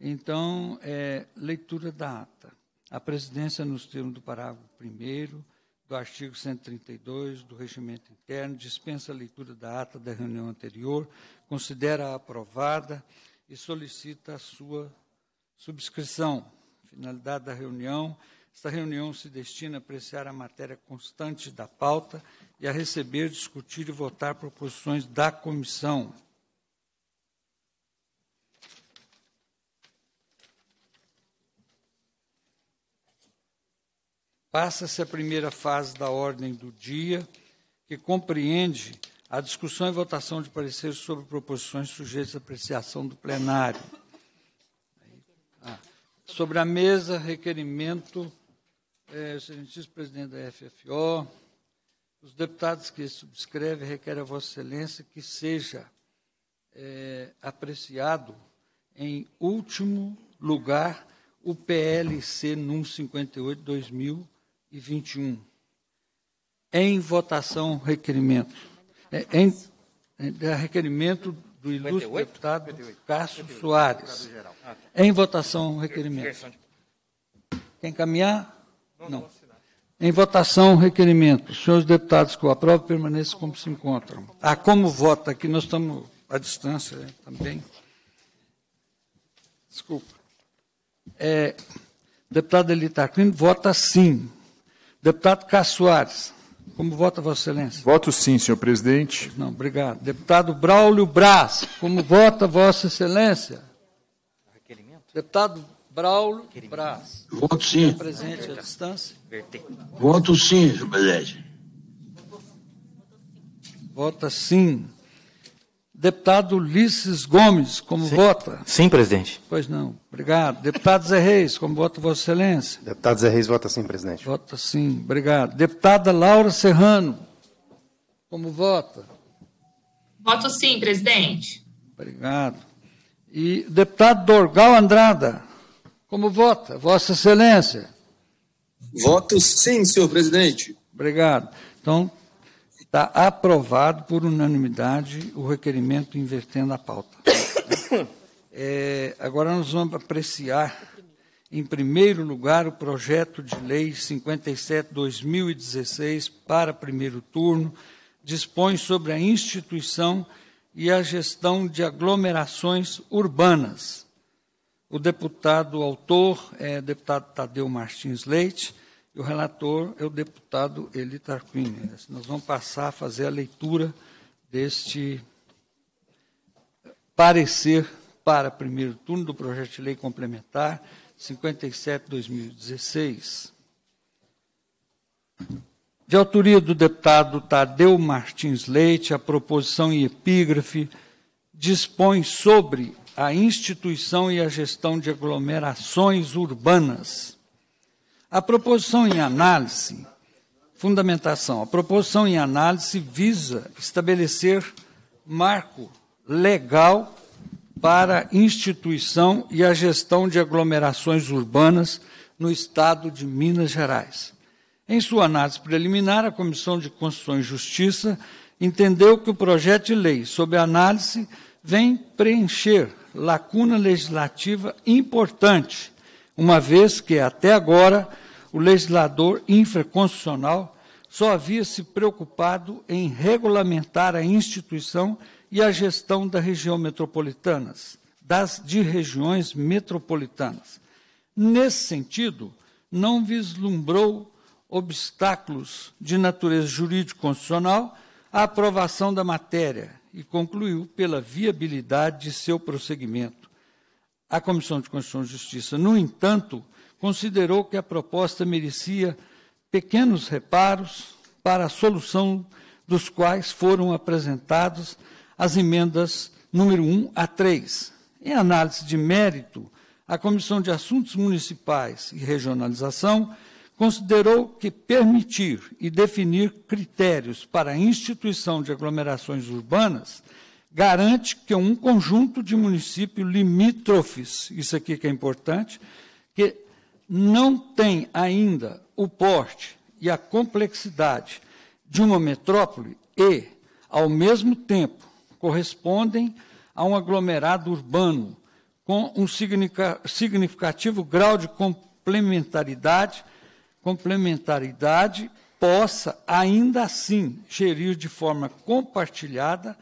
Então, é, leitura da ata. A presidência, nos termos do parágrafo 1 do artigo 132 do Regimento Interno, dispensa a leitura da ata da reunião anterior, considera-a aprovada e solicita a sua subscrição. Finalidade da reunião. Esta reunião se destina a apreciar a matéria constante da pauta e a receber, discutir e votar proposições da comissão. Passa-se a primeira fase da ordem do dia, que compreende a discussão e votação de pareceres sobre proposições sujeitas à apreciação do plenário. Ah, sobre a mesa, requerimento, é, excelentíssimo presidente da FFO, os deputados que subscreve requer a Vossa Excelência que seja é, apreciado em último lugar o PLC número 58 2000 e 21. Em votação, requerimento. É, em, é, é requerimento do ilustre 58? deputado 58. Cássio 58. Soares. Ah, tá. Em votação, requerimento. Quer encaminhar? Não. não. Em votação, requerimento. Os senhores deputados que o aprovo, permaneçam como se encontram. Ah, como vota, aqui nós estamos à distância né, também. Desculpa. É, deputado Elitar Crime vota sim. Deputado Cássio Soares. Como vota, Vossa Excelência? Voto sim, senhor presidente. Não, obrigado. Deputado Braulio Braz. Como vota, Vossa Excelência? Deputado Braulio Braz. Voto sim. Presente à distância. Voto sim, senhor presidente. Vota sim. Deputado Ulisses Gomes, como Sim. vota? Sim, presidente. Pois não. Obrigado. Deputado Zé Reis, como vota Vossa Excelência? Deputado Zé Reis, vota sim, presidente. Vota sim, obrigado. Deputada Laura Serrano, como vota? Voto sim, presidente. Obrigado. E deputado Dorgal Andrada, como vota? Vossa Excelência? Voto sim, senhor presidente. Obrigado. Então, Está aprovado por unanimidade o requerimento invertendo a pauta. É, agora nós vamos apreciar, em primeiro lugar, o projeto de lei 57-2016 para primeiro turno, dispõe sobre a instituição e a gestão de aglomerações urbanas. O deputado autor é deputado Tadeu Martins Leite e o relator é o deputado Eli Tarquini. Né? Nós vamos passar a fazer a leitura deste eh, parecer para primeiro turno do projeto de lei complementar 57/2016. De autoria do deputado Tadeu Martins Leite, a proposição em epígrafe dispõe sobre a instituição e a gestão de aglomerações urbanas a proposição em análise, fundamentação, a proposição em análise visa estabelecer marco legal para a instituição e a gestão de aglomerações urbanas no Estado de Minas Gerais. Em sua análise preliminar, a Comissão de Constituição e Justiça entendeu que o projeto de lei, sob análise, vem preencher lacuna legislativa importante uma vez que até agora o legislador infraconstitucional só havia se preocupado em regulamentar a instituição e a gestão da região metropolitanas, das de regiões metropolitanas. Nesse sentido, não vislumbrou obstáculos de natureza jurídico-constitucional à aprovação da matéria e concluiu pela viabilidade de seu prosseguimento. A Comissão de Constituição e Justiça, no entanto, considerou que a proposta merecia pequenos reparos para a solução dos quais foram apresentadas as emendas número 1 a 3. Em análise de mérito, a Comissão de Assuntos Municipais e Regionalização considerou que permitir e definir critérios para a instituição de aglomerações urbanas garante que um conjunto de municípios limítrofes, isso aqui que é importante, que não tem ainda o porte e a complexidade de uma metrópole e, ao mesmo tempo, correspondem a um aglomerado urbano com um significativo grau de complementaridade, complementaridade possa ainda assim gerir de forma compartilhada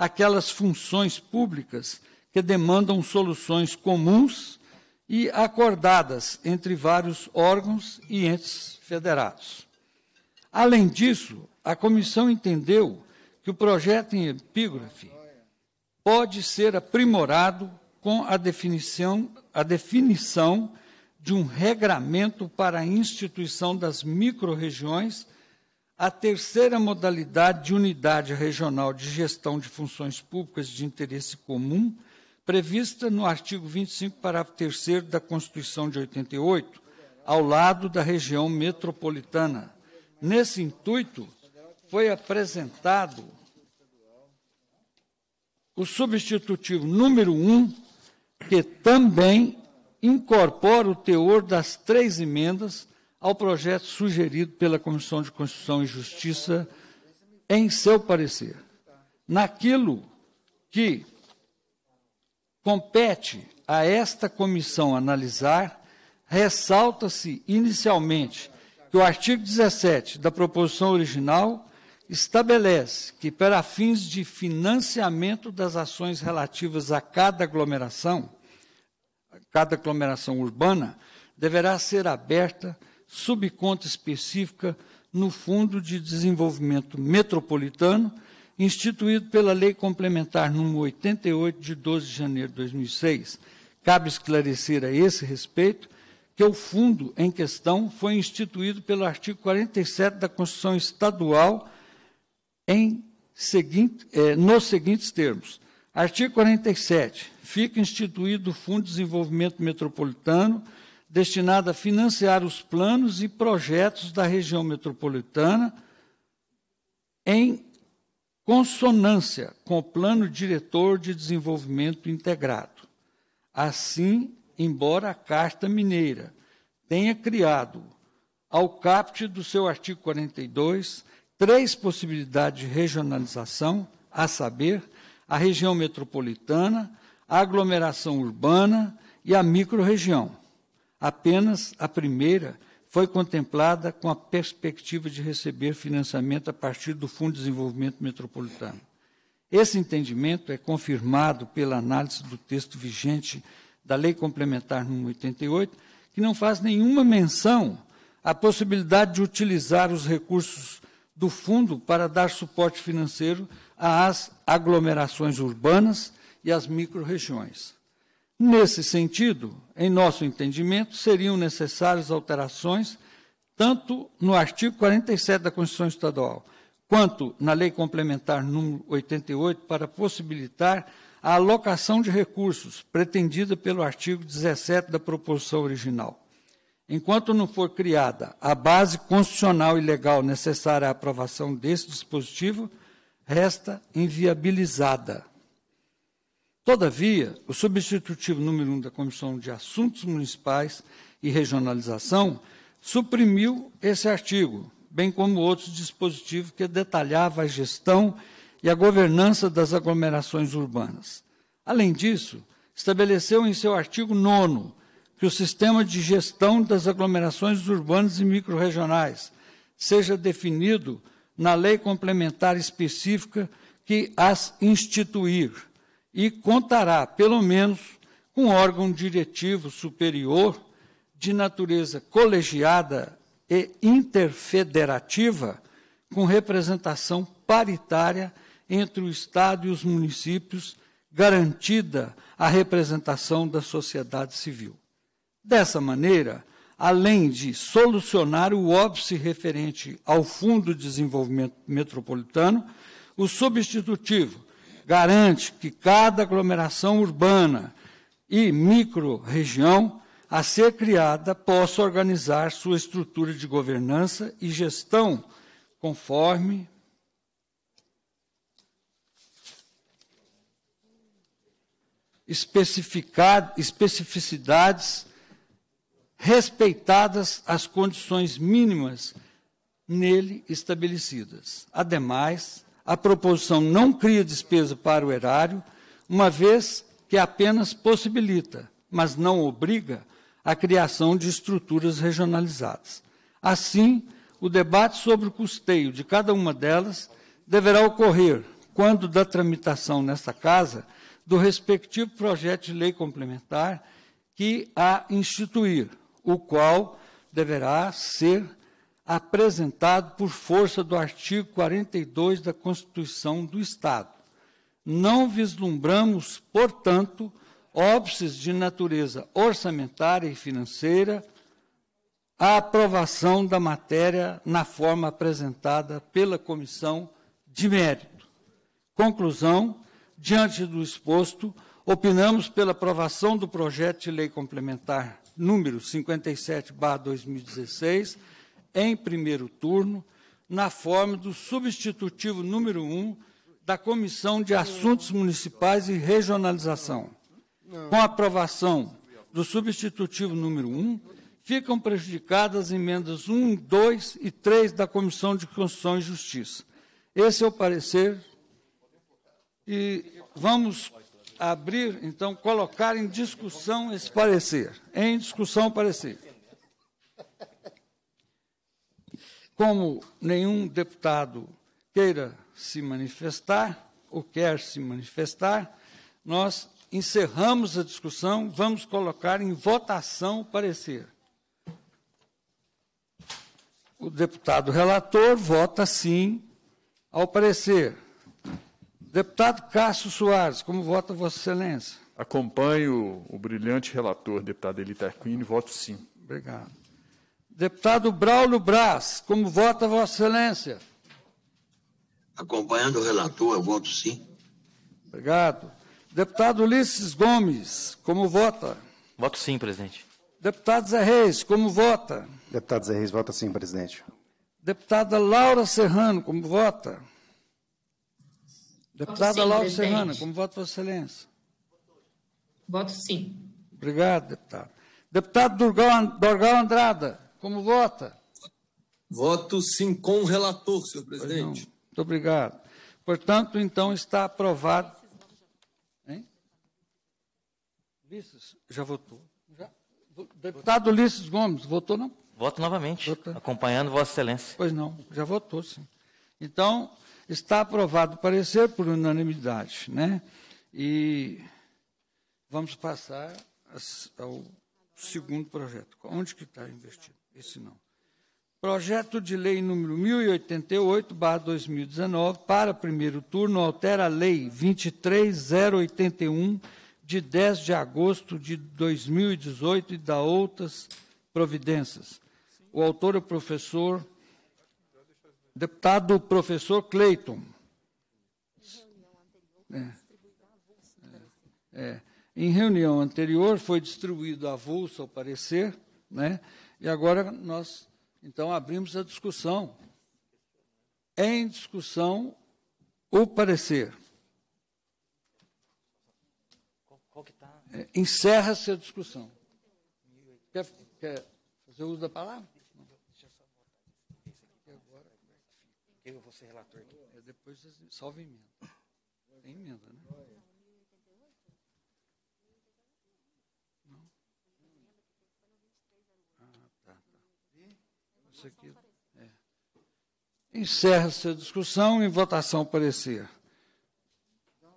aquelas funções públicas que demandam soluções comuns e acordadas entre vários órgãos e entes federados. Além disso, a comissão entendeu que o projeto em epígrafe pode ser aprimorado com a definição, a definição de um regramento para a instituição das microrregiões regiões a terceira modalidade de unidade regional de gestão de funções públicas de interesse comum, prevista no artigo 25, parágrafo 3 da Constituição de 88, ao lado da região metropolitana. Nesse intuito, foi apresentado o substitutivo número 1, que também incorpora o teor das três emendas ao projeto sugerido pela Comissão de Constituição e Justiça em seu parecer, naquilo que compete a esta comissão analisar, ressalta-se inicialmente que o artigo 17 da proposição original estabelece que, para fins de financiamento das ações relativas a cada aglomeração, a cada aglomeração urbana, deverá ser aberta subconta específica no Fundo de Desenvolvimento Metropolitano, instituído pela Lei Complementar nº 88, de 12 de janeiro de 2006. Cabe esclarecer a esse respeito que o fundo em questão foi instituído pelo artigo 47 da Constituição Estadual em seguinte, eh, nos seguintes termos. Artigo 47. Fica instituído o Fundo de Desenvolvimento Metropolitano destinada a financiar os planos e projetos da região metropolitana em consonância com o Plano Diretor de Desenvolvimento Integrado. Assim, embora a Carta Mineira tenha criado, ao caput do seu artigo 42, três possibilidades de regionalização, a saber, a região metropolitana, a aglomeração urbana e a microrregião. Apenas a primeira foi contemplada com a perspectiva de receber financiamento a partir do Fundo de Desenvolvimento Metropolitano. Esse entendimento é confirmado pela análise do texto vigente da Lei Complementar nº 88, que não faz nenhuma menção à possibilidade de utilizar os recursos do fundo para dar suporte financeiro às aglomerações urbanas e às microrregiões. Nesse sentido, em nosso entendimento, seriam necessárias alterações tanto no artigo 47 da Constituição Estadual, quanto na Lei Complementar número 88 para possibilitar a alocação de recursos pretendida pelo artigo 17 da proposição original. Enquanto não for criada a base constitucional e legal necessária à aprovação desse dispositivo, resta inviabilizada Todavia, o substitutivo número 1 um da Comissão de Assuntos Municipais e Regionalização suprimiu esse artigo, bem como outros dispositivos que detalhava a gestão e a governança das aglomerações urbanas. Além disso, estabeleceu em seu artigo 9 que o sistema de gestão das aglomerações urbanas e microrregionais seja definido na lei complementar específica que as instituir e contará, pelo menos, com órgão diretivo superior de natureza colegiada e interfederativa, com representação paritária entre o Estado e os municípios, garantida a representação da sociedade civil. Dessa maneira, além de solucionar o óbice referente ao Fundo de Desenvolvimento Metropolitano, o substitutivo garante que cada aglomeração urbana e micro-região a ser criada possa organizar sua estrutura de governança e gestão conforme especificidades respeitadas as condições mínimas nele estabelecidas. Ademais, a proposição não cria despesa para o erário, uma vez que apenas possibilita, mas não obriga, a criação de estruturas regionalizadas. Assim, o debate sobre o custeio de cada uma delas deverá ocorrer quando da tramitação nesta Casa do respectivo projeto de lei complementar que a instituir, o qual deverá ser apresentado por força do artigo 42 da Constituição do Estado. Não vislumbramos, portanto, óbices de natureza orçamentária e financeira à aprovação da matéria na forma apresentada pela Comissão de Mérito. Conclusão: diante do exposto, opinamos pela aprovação do projeto de lei complementar número 57/2016 em primeiro turno, na forma do substitutivo número 1 um da Comissão de Assuntos Municipais e Regionalização. Com a aprovação do substitutivo número 1, um, ficam prejudicadas as emendas 1, 2 e 3 da Comissão de Constituição e Justiça. Esse é o parecer e vamos abrir, então, colocar em discussão esse parecer. Em discussão o parecer. Como nenhum deputado queira se manifestar, ou quer se manifestar, nós encerramos a discussão, vamos colocar em votação o parecer. O deputado relator vota sim ao parecer. Deputado Cássio Soares, como vota Vossa Excelência? Acompanho o brilhante relator, deputado Aquino, e voto sim. Obrigado. Deputado Braulio Braz, como vota Vossa Excelência? Acompanhando o relator, eu voto sim. Obrigado. Deputado Ulisses Gomes, como vota? Voto sim, presidente. Deputado Zé Reis, como vota? Deputado Zé Reis, vota sim, presidente. Deputada Laura Serrano, como vota? Deputada sim, Laura presidente. Serrano, como vota Vossa Excelência? Voto sim. Obrigado, deputado. Deputado Dorgal Andrada. Como vota? Voto sim com o relator, senhor presidente. Muito obrigado. Portanto, então, está aprovado. Hein? Ulisses, já votou? Já? Deputado Ulisses Gomes, votou não? Voto novamente, Vota. acompanhando Vossa Excelência. Pois não, já votou, sim. Então, está aprovado o parecer por unanimidade, né? E vamos passar ao segundo projeto. Onde que está investido? esse não. Projeto de lei número 1088, barra 2019, para primeiro turno, altera a lei 23081, de 10 de agosto de 2018, e dá outras providências. O autor é o professor, deputado professor Cleiton. É. É. Em reunião anterior, foi distribuído a avulso ao parecer, né? E agora nós, então, abrimos a discussão. Em discussão, o parecer. Tá? É, encerra-se a discussão. Quer, quer, fazer uso da palavra? eu Agora, tá né? é eu vou ser relator aqui. É, depois salve emenda. Tem emenda, né? isso aqui. É. Encerra-se a discussão em votação parecer.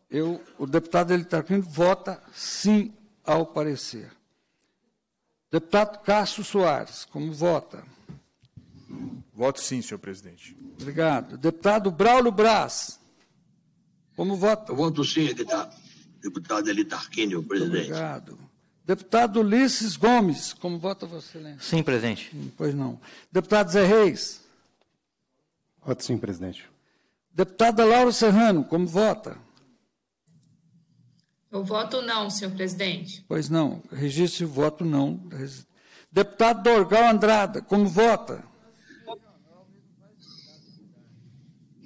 Eu, o deputado ele vota sim ao parecer. Deputado Cássio Soares, como vota? Voto sim, senhor presidente. Obrigado. Deputado Braulio Braz, como vota? Eu voto sim, deputado. Deputado Elitarquínio, presidente. Obrigado. Deputado Ulisses Gomes, como vota Vossa Excelência? Sim, presidente. Hum, pois não. Deputado Zé Reis. Voto sim, presidente. Deputada Laura Serrano, como vota? Eu voto não, senhor presidente. Pois não. Registre o voto não. Deputado Dorgal Andrada, como vota?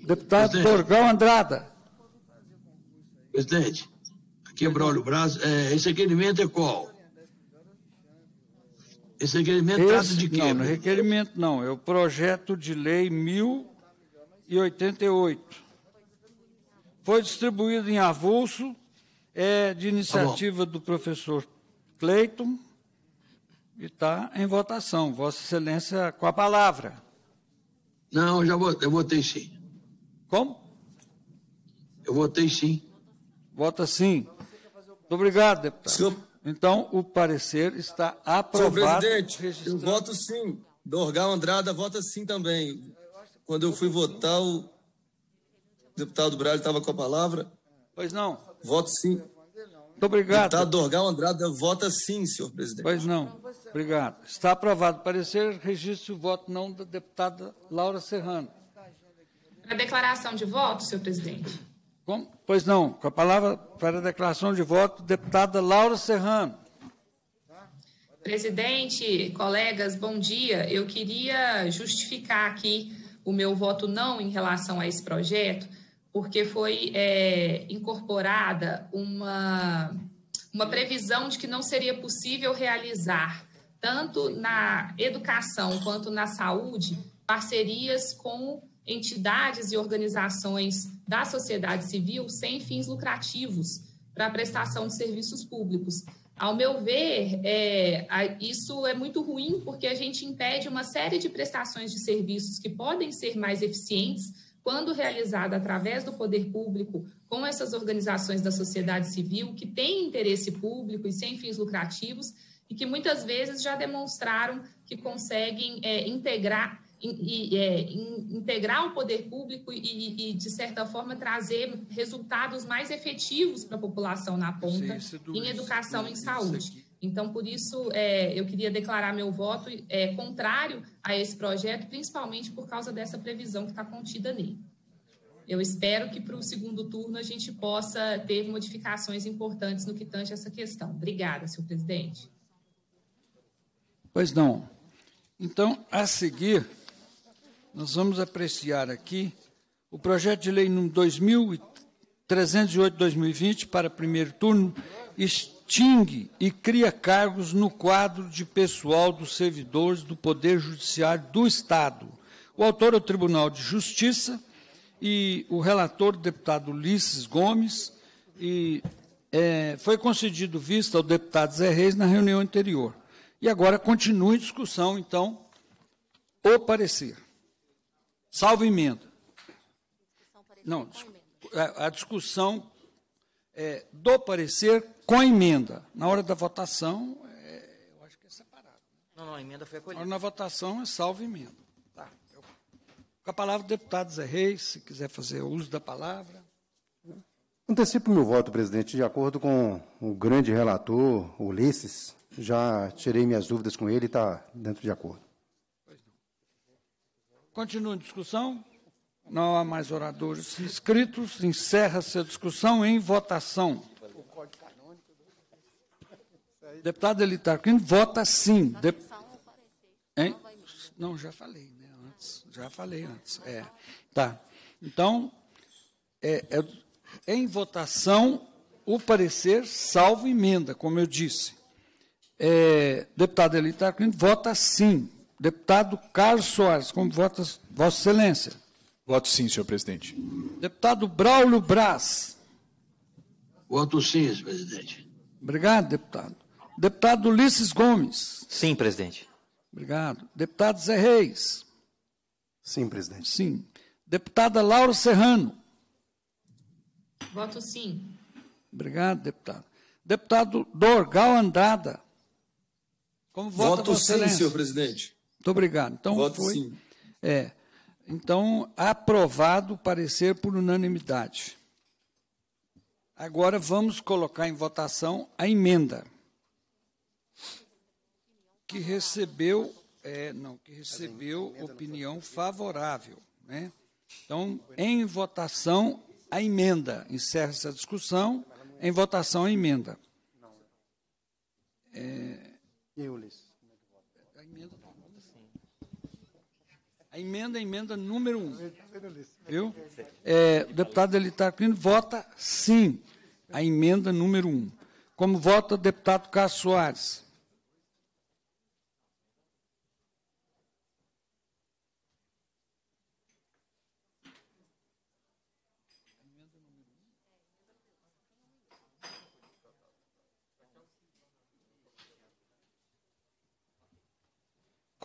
Deputado presidente. Dorgal Andrada. Presidente quebrar o braço. É, esse requerimento é qual? Esse requerimento esse, trata de quê? Não, é não requerimento não, é o projeto de lei 1088. Foi distribuído em avulso, é de tá iniciativa tá do professor Cleiton e está em votação. Vossa Excelência com a palavra. Não, já votei, eu votei sim. Como? Eu votei sim. Vota sim. Muito obrigado, deputado. Senhor... Então, o parecer está aprovado. Senhor presidente, registrado. eu voto sim. Dorgal Andrada vota sim também. Quando eu fui votar, o deputado Braga estava com a palavra. Pois não. Voto sim. Muito obrigado. Deputado Dorgal Andrada vota sim, senhor presidente. Pois não. Obrigado. Está aprovado o parecer. Registro o voto não da deputada Laura Serrano. A declaração de voto, senhor presidente. Como? Pois não, com a palavra para a declaração de voto, deputada Laura Serrano. Presidente, colegas, bom dia. Eu queria justificar aqui o meu voto não em relação a esse projeto, porque foi é, incorporada uma, uma previsão de que não seria possível realizar, tanto na educação quanto na saúde, parcerias com entidades e organizações da sociedade civil sem fins lucrativos para a prestação de serviços públicos. Ao meu ver, é, isso é muito ruim porque a gente impede uma série de prestações de serviços que podem ser mais eficientes quando realizada através do poder público, com essas organizações da sociedade civil, que têm interesse público e sem fins lucrativos, e que muitas vezes já demonstraram que conseguem é, integrar in, in, é, in, integrar o poder público e, e, de certa forma, trazer resultados mais efetivos para a população na ponta, Sim, em educação e em saúde. Então, por isso, é, eu queria declarar meu voto é, contrário a esse projeto, principalmente por causa dessa previsão que está contida nele. Eu espero que para o segundo turno a gente possa ter modificações importantes no que tange essa questão. Obrigada, senhor presidente. Pois não. Então, a seguir, nós vamos apreciar aqui o projeto de lei número 2308-2020 para primeiro turno extingue e cria cargos no quadro de pessoal dos servidores do Poder Judiciário do Estado. O autor é o Tribunal de Justiça e o relator, o deputado Ulisses Gomes, e é, foi concedido vista ao deputado Zé Reis na reunião anterior. E agora continua em discussão, então, o parecer. Salvo emenda. Não, é, a discussão é, do parecer com emenda. Na hora da votação, é, eu acho que é separado. Né? Não, não, a emenda foi acolhida. Na votação é salvo emenda. Tá. Eu, com a palavra, o deputado Zé Reis, se quiser fazer uso da palavra. Antecipo meu voto, presidente. De acordo com o grande relator, Ulisses, já tirei minhas dúvidas com ele e está dentro de acordo. Continua a discussão. Não há mais oradores inscritos. Encerra-se a discussão em votação. Deputado Elitar quem vota sim. De... Hein? Não, já falei, né? Antes. Já falei antes. É. Tá. Então, é, é, em votação o parecer salvo emenda, como eu disse. É, deputado Elitar quem vota sim. Deputado Carlos Soares, como vota Vossa Excelência? Voto sim, senhor presidente. Deputado Braulio Braz. Voto sim, senhor presidente. Obrigado, deputado. Deputado Ulisses Gomes. Sim, presidente. Obrigado. Deputado Zé Reis. Sim, presidente. Sim. Deputada Laura Serrano. Voto sim. Obrigado, deputado. Deputado Dorgal Andrada. Como vota Voto sim, senhor presidente. Muito obrigado. Então Voto foi. Sim. É. Então, aprovado o parecer por unanimidade. Agora vamos colocar em votação a emenda que recebeu, é, não, que recebeu opinião favorável, né? Então, em votação a emenda. Encerra essa discussão. Em votação a emenda. É, A emenda é a emenda número um. Viu? É, o deputado Elitar vota sim a emenda número um. Como vota o deputado Cássio Soares?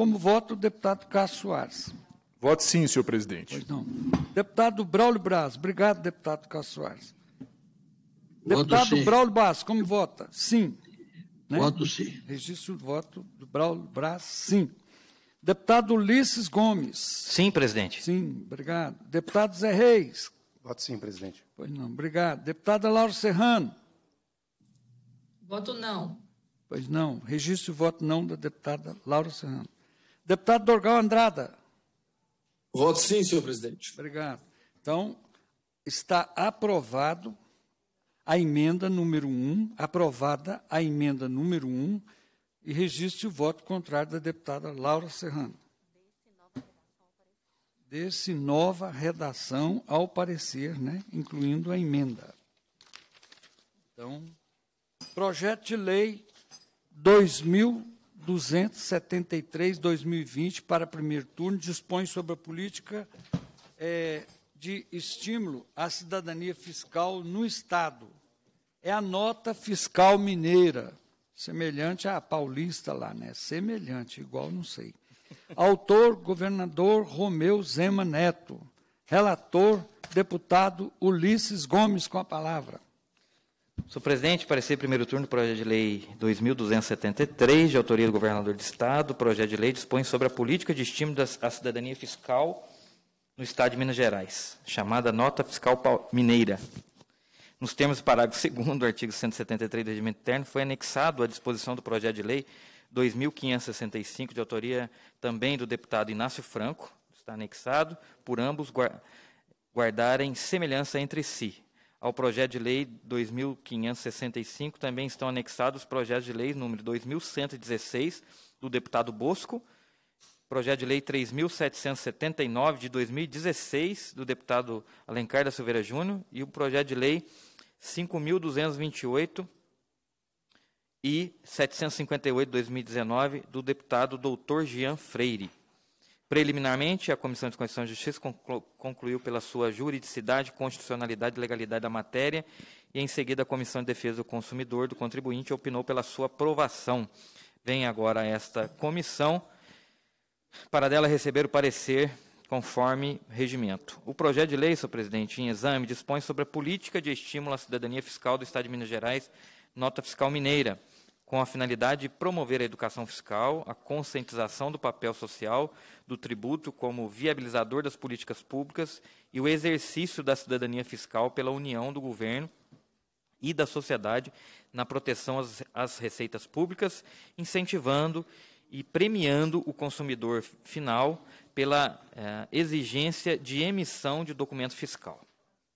Como voto, o deputado Cássio Soares. Voto sim, senhor presidente. Pois não. Deputado Braulio Braz. Obrigado, deputado Cássio Soares. Voto deputado sim. Braulio Braz, como vota? Sim. Né? Voto sim. Registro o voto do Braulio Braz, sim. Deputado Ulisses Gomes. Sim, presidente. Sim, obrigado. Deputado Zé Reis. Voto sim, presidente. Pois não, obrigado. Deputada Laura Serrano. Voto não. Pois não. Registro o voto não da deputada Laura Serrano. Deputado Dorgal Andrada. Voto sim, senhor presidente. Obrigado. Então, está aprovado a emenda número 1, aprovada a emenda número 1, e registre o voto contrário da deputada Laura Serrano. Desse nova redação ao parecer, né, incluindo a emenda. Então, projeto de lei 2000 273-2020 para primeiro turno dispõe sobre a política é, de estímulo à cidadania fiscal no Estado. É a nota fiscal mineira, semelhante à paulista lá, né? Semelhante, igual, não sei. Autor, governador Romeu Zema Neto. Relator, deputado Ulisses Gomes, com a palavra. Senhor presidente, parecer primeiro turno do projeto de lei 2273, de autoria do governador do Estado. O projeto de lei dispõe sobre a política de estímulo à cidadania fiscal no Estado de Minas Gerais, chamada Nota Fiscal Mineira. Nos termos do parágrafo 2 do artigo 173 do Regimento Interno, foi anexado à disposição do projeto de lei 2565, de autoria também do deputado Inácio Franco, está anexado, por ambos guardarem semelhança entre si, ao projeto de lei 2565 também estão anexados os projetos de lei número 2116 do deputado Bosco, projeto de lei 3779 de 2016 do deputado Alencar da Silveira Júnior e o projeto de lei 5228 e 758 de 2019 do deputado Doutor Jean Freire. Preliminarmente, a Comissão de Constituição e Justiça concluiu pela sua juridicidade, constitucionalidade e legalidade da matéria, e em seguida a Comissão de Defesa do Consumidor do Contribuinte opinou pela sua aprovação. Vem agora esta comissão para dela receber o parecer conforme regimento. O projeto de lei, senhor presidente, em exame, dispõe sobre a política de estímulo à cidadania fiscal do Estado de Minas Gerais, nota fiscal mineira com a finalidade de promover a educação fiscal, a conscientização do papel social do tributo como viabilizador das políticas públicas e o exercício da cidadania fiscal pela união do governo e da sociedade na proteção às, às receitas públicas, incentivando e premiando o consumidor final pela eh, exigência de emissão de documento fiscal.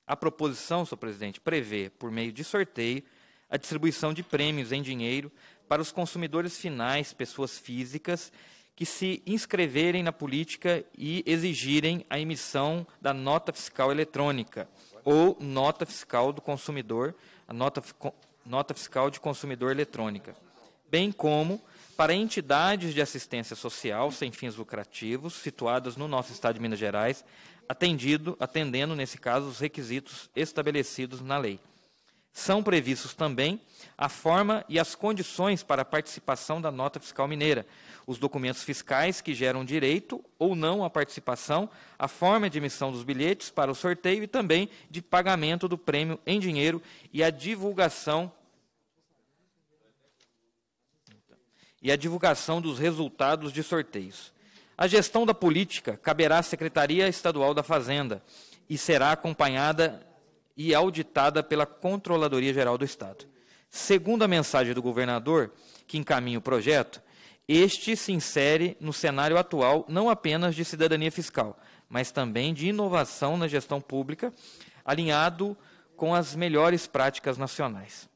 A proposição, senhor presidente, prevê, por meio de sorteio, a distribuição de prêmios em dinheiro para os consumidores finais, pessoas físicas, que se inscreverem na política e exigirem a emissão da nota fiscal eletrônica ou nota fiscal do consumidor, a nota, nota fiscal de consumidor eletrônica, bem como para entidades de assistência social sem fins lucrativos situadas no nosso estado de Minas Gerais, atendido, atendendo nesse caso os requisitos estabelecidos na lei. São previstos também a forma e as condições para a participação da nota fiscal mineira, os documentos fiscais que geram direito ou não à participação, a forma de emissão dos bilhetes para o sorteio e também de pagamento do prêmio em dinheiro e a divulgação e a divulgação dos resultados de sorteios. A gestão da política caberá à Secretaria Estadual da Fazenda e será acompanhada e auditada pela Controladoria Geral do Estado. Segundo a mensagem do governador, que encaminha o projeto, este se insere no cenário atual não apenas de cidadania fiscal, mas também de inovação na gestão pública, alinhado com as melhores práticas nacionais.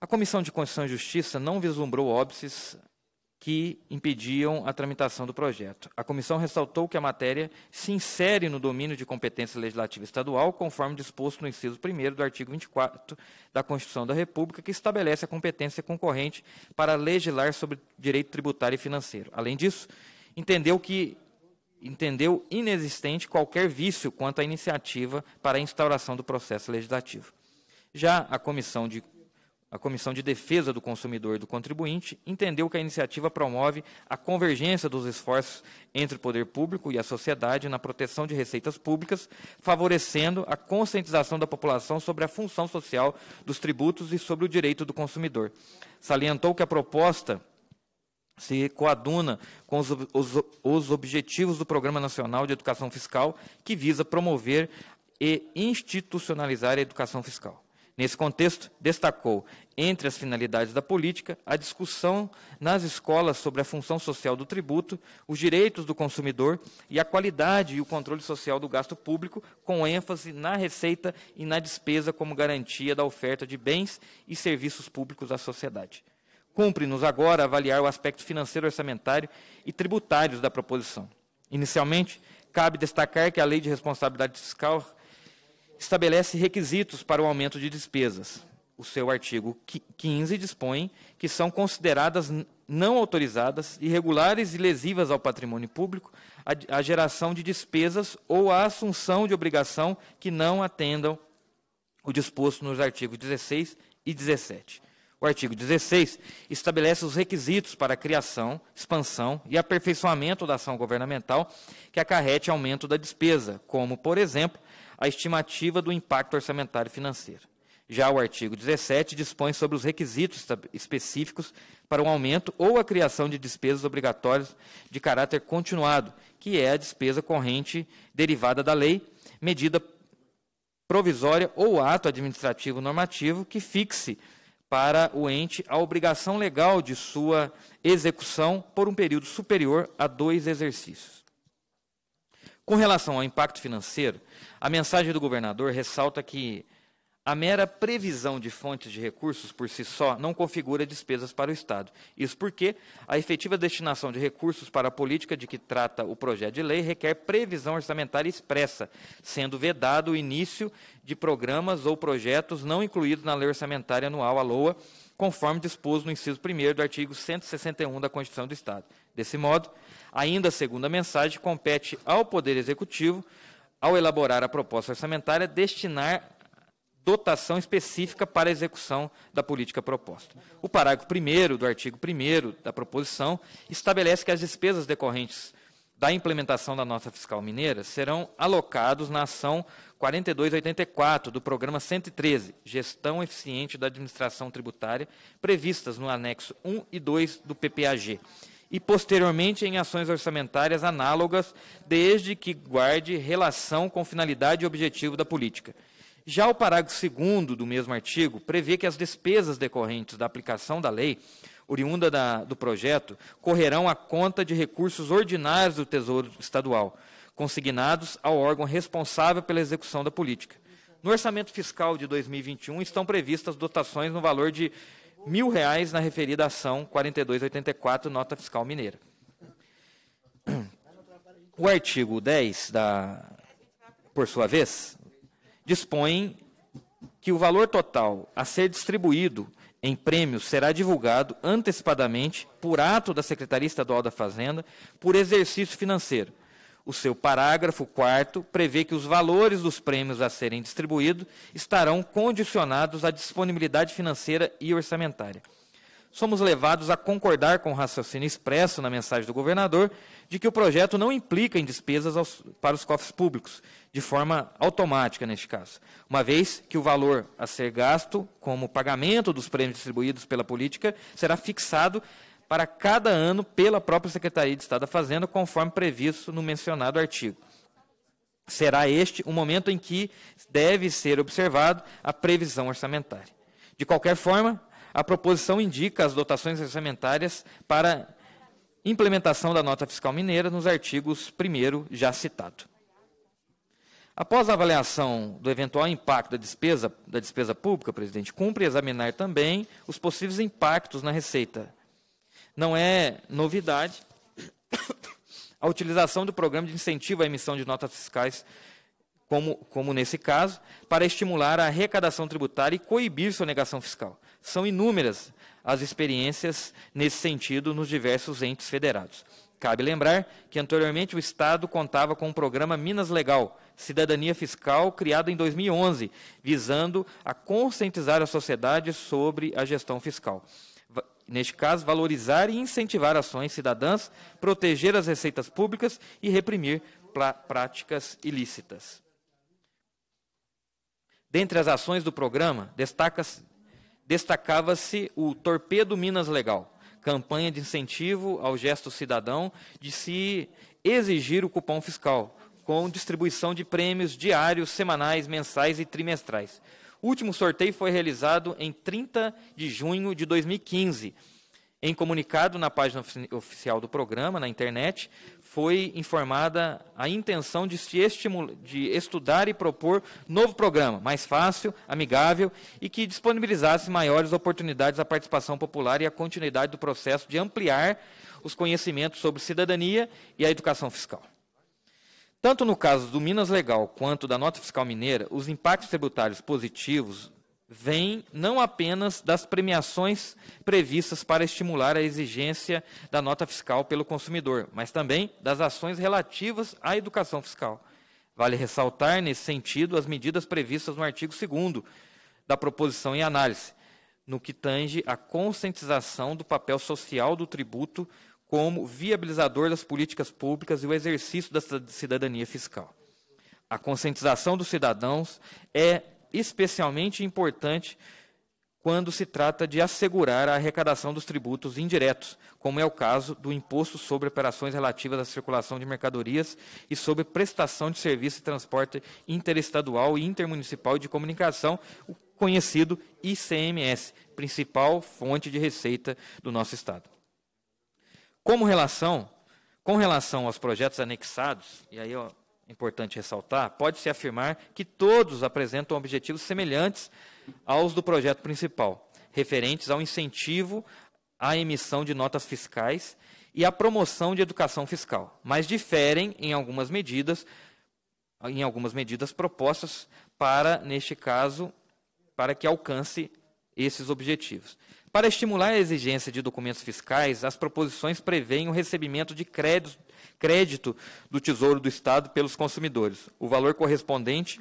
A Comissão de Constituição e Justiça não vislumbrou óbices que impediam a tramitação do projeto. A comissão ressaltou que a matéria se insere no domínio de competência legislativa estadual, conforme disposto no inciso 1 do artigo 24 da Constituição da República, que estabelece a competência concorrente para legislar sobre direito tributário e financeiro. Além disso, entendeu que entendeu inexistente qualquer vício quanto à iniciativa para a instauração do processo legislativo. Já a comissão de a Comissão de Defesa do Consumidor e do Contribuinte entendeu que a iniciativa promove a convergência dos esforços entre o poder público e a sociedade na proteção de receitas públicas, favorecendo a conscientização da população sobre a função social dos tributos e sobre o direito do consumidor. Salientou que a proposta se coaduna com os, os, os objetivos do Programa Nacional de Educação Fiscal, que visa promover e institucionalizar a educação fiscal. Nesse contexto, destacou, entre as finalidades da política, a discussão nas escolas sobre a função social do tributo, os direitos do consumidor e a qualidade e o controle social do gasto público, com ênfase na receita e na despesa como garantia da oferta de bens e serviços públicos à sociedade. Cumpre-nos agora avaliar o aspecto financeiro orçamentário e tributários da proposição. Inicialmente, cabe destacar que a Lei de Responsabilidade Fiscal estabelece requisitos para o aumento de despesas. O seu artigo 15 dispõe que são consideradas não autorizadas, irregulares e lesivas ao patrimônio público a, geração de despesas ou a assunção de obrigação que não atendam o disposto nos artigos 16 e 17. O artigo 16 estabelece os requisitos para a criação, expansão e aperfeiçoamento da ação governamental que acarrete aumento da despesa, como, por exemplo, a estimativa do impacto orçamentário financeiro. Já o artigo 17 dispõe sobre os requisitos específicos para um aumento ou a criação de despesas obrigatórias de caráter continuado, que é a despesa corrente derivada da lei, medida provisória ou ato administrativo normativo que fixe para o ente a obrigação legal de sua execução por um período superior a dois exercícios. Com relação ao impacto financeiro, a mensagem do governador ressalta que a mera previsão de fontes de recursos por si só não configura despesas para o Estado. Isso porque a efetiva destinação de recursos para a política de que trata o projeto de lei requer previsão orçamentária expressa, sendo vedado o início de programas ou projetos não incluídos na Lei Orçamentária Anual, a LOA, conforme disposto no inciso 1 do artigo 161 da Constituição do Estado. Desse modo, Ainda segundo a mensagem, compete ao Poder Executivo, ao elaborar a proposta orçamentária, destinar dotação específica para a execução da política proposta. O parágrafo 1 do artigo 1 da proposição estabelece que as despesas decorrentes da implementação da nota fiscal mineira serão alocados na ação 4284 do programa 113, Gestão Eficiente da Administração Tributária, previstas no anexo 1 e 2 do PPAG e posteriormente em ações orçamentárias análogas, desde que guarde relação com finalidade e objetivo da política. Já o parágrafo 2 do mesmo artigo prevê que as despesas decorrentes da aplicação da lei, oriunda da, do projeto, correrão à conta de recursos ordinários do Tesouro Estadual, consignados ao órgão responsável pela execução da política. No orçamento fiscal de 2021 estão previstas dotações no valor de mil reais na referida ação 4284, nota fiscal mineira. O artigo 10, da, por sua vez, dispõe que o valor total a ser distribuído em prêmios será divulgado antecipadamente por ato da Secretaria Estadual da Fazenda por exercício financeiro o seu parágrafo 4 prevê que os valores dos prêmios a serem distribuídos estarão condicionados à disponibilidade financeira e orçamentária. Somos levados a concordar com o raciocínio expresso na mensagem do governador de que o projeto não implica em despesas aos, para os cofres públicos, de forma automática neste caso, uma vez que o valor a ser gasto como pagamento dos prêmios distribuídos pela política será fixado para cada ano pela própria Secretaria de Estado da Fazenda, conforme previsto no mencionado artigo. Será este o momento em que deve ser observado a previsão orçamentária. De qualquer forma, a proposição indica as dotações orçamentárias para implementação da nota fiscal mineira nos artigos 1 já citado. Após a avaliação do eventual impacto da despesa, da despesa pública, presidente, cumpre examinar também os possíveis impactos na receita não é novidade a utilização do programa de incentivo à emissão de notas fiscais, como, como nesse caso, para estimular a arrecadação tributária e coibir sonegação fiscal. São inúmeras as experiências nesse sentido nos diversos entes federados. Cabe lembrar que anteriormente o Estado contava com o programa Minas Legal, Cidadania Fiscal, criado em 2011, visando a conscientizar a sociedade sobre a gestão fiscal neste caso, valorizar e incentivar ações cidadãs, proteger as receitas públicas e reprimir práticas ilícitas. Dentre as ações do programa, destacava-se o Torpedo Minas Legal, campanha de incentivo ao gesto cidadão de se exigir o cupom fiscal, com distribuição de prêmios diários, semanais, mensais e trimestrais. O último sorteio foi realizado em 30 de junho de 2015. Em comunicado na página oficial do programa, na internet, foi informada a intenção de, se estimula, de estudar e propor novo programa, mais fácil, amigável e que disponibilizasse maiores oportunidades à participação popular e à continuidade do processo de ampliar os conhecimentos sobre cidadania e a educação fiscal. Tanto no caso do Minas Legal quanto da nota fiscal mineira, os impactos tributários positivos vêm não apenas das premiações previstas para estimular a exigência da nota fiscal pelo consumidor, mas também das ações relativas à educação fiscal. Vale ressaltar, nesse sentido, as medidas previstas no artigo 2 da proposição em análise, no que tange à conscientização do papel social do tributo como viabilizador das políticas públicas e o exercício da cidadania fiscal. A conscientização dos cidadãos é especialmente importante quando se trata de assegurar a arrecadação dos tributos indiretos, como é o caso do imposto sobre operações relativas à circulação de mercadorias e sobre prestação de serviço de transporte interestadual e intermunicipal de comunicação, o conhecido ICMS, principal fonte de receita do nosso Estado. Como relação, com relação aos projetos anexados, e aí ó, é importante ressaltar, pode-se afirmar que todos apresentam objetivos semelhantes aos do projeto principal, referentes ao incentivo à emissão de notas fiscais e à promoção de educação fiscal, mas diferem em algumas medidas, em algumas medidas propostas para, neste caso, para que alcance esses objetivos. Para estimular a exigência de documentos fiscais, as proposições preveem o recebimento de crédito, crédito do Tesouro do Estado pelos consumidores, o valor correspondente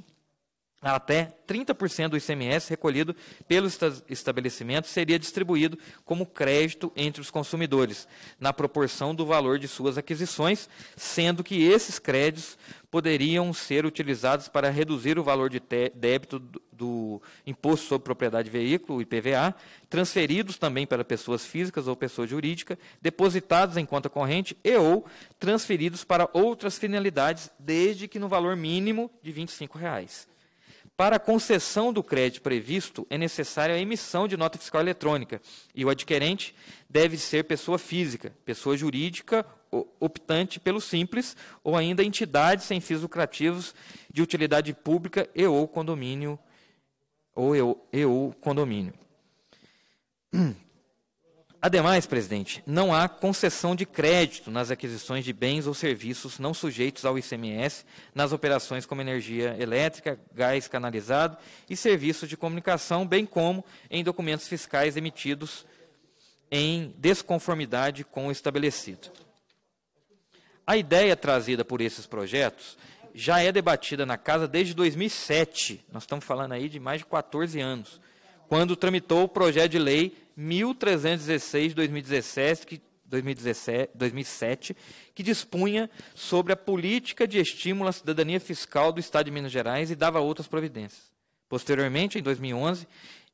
a até 30% do ICMS recolhido pelos estabelecimentos seria distribuído como crédito entre os consumidores, na proporção do valor de suas aquisições, sendo que esses créditos poderiam ser utilizados para reduzir o valor de débito do Imposto sobre Propriedade de Veículo, IPVA, transferidos também para pessoas físicas ou pessoa jurídica, depositados em conta corrente e ou transferidos para outras finalidades, desde que no valor mínimo de R$ 25. Reais. Para a concessão do crédito previsto, é necessária a emissão de nota fiscal eletrônica e o adquirente deve ser pessoa física, pessoa jurídica optante pelo Simples ou ainda entidade sem fins lucrativos de utilidade pública e ou condomínio ou eu, eu condomínio. Ademais, presidente, não há concessão de crédito nas aquisições de bens ou serviços não sujeitos ao ICMS nas operações como energia elétrica, gás canalizado e serviços de comunicação, bem como em documentos fiscais emitidos em desconformidade com o estabelecido. A ideia trazida por esses projetos já é debatida na casa desde 2007. Nós estamos falando aí de mais de 14 anos, quando tramitou o projeto de lei 1316 de 2017, que 2017, 2007, que dispunha sobre a política de estímulo à cidadania fiscal do Estado de Minas Gerais e dava outras providências. Posteriormente, em 2011,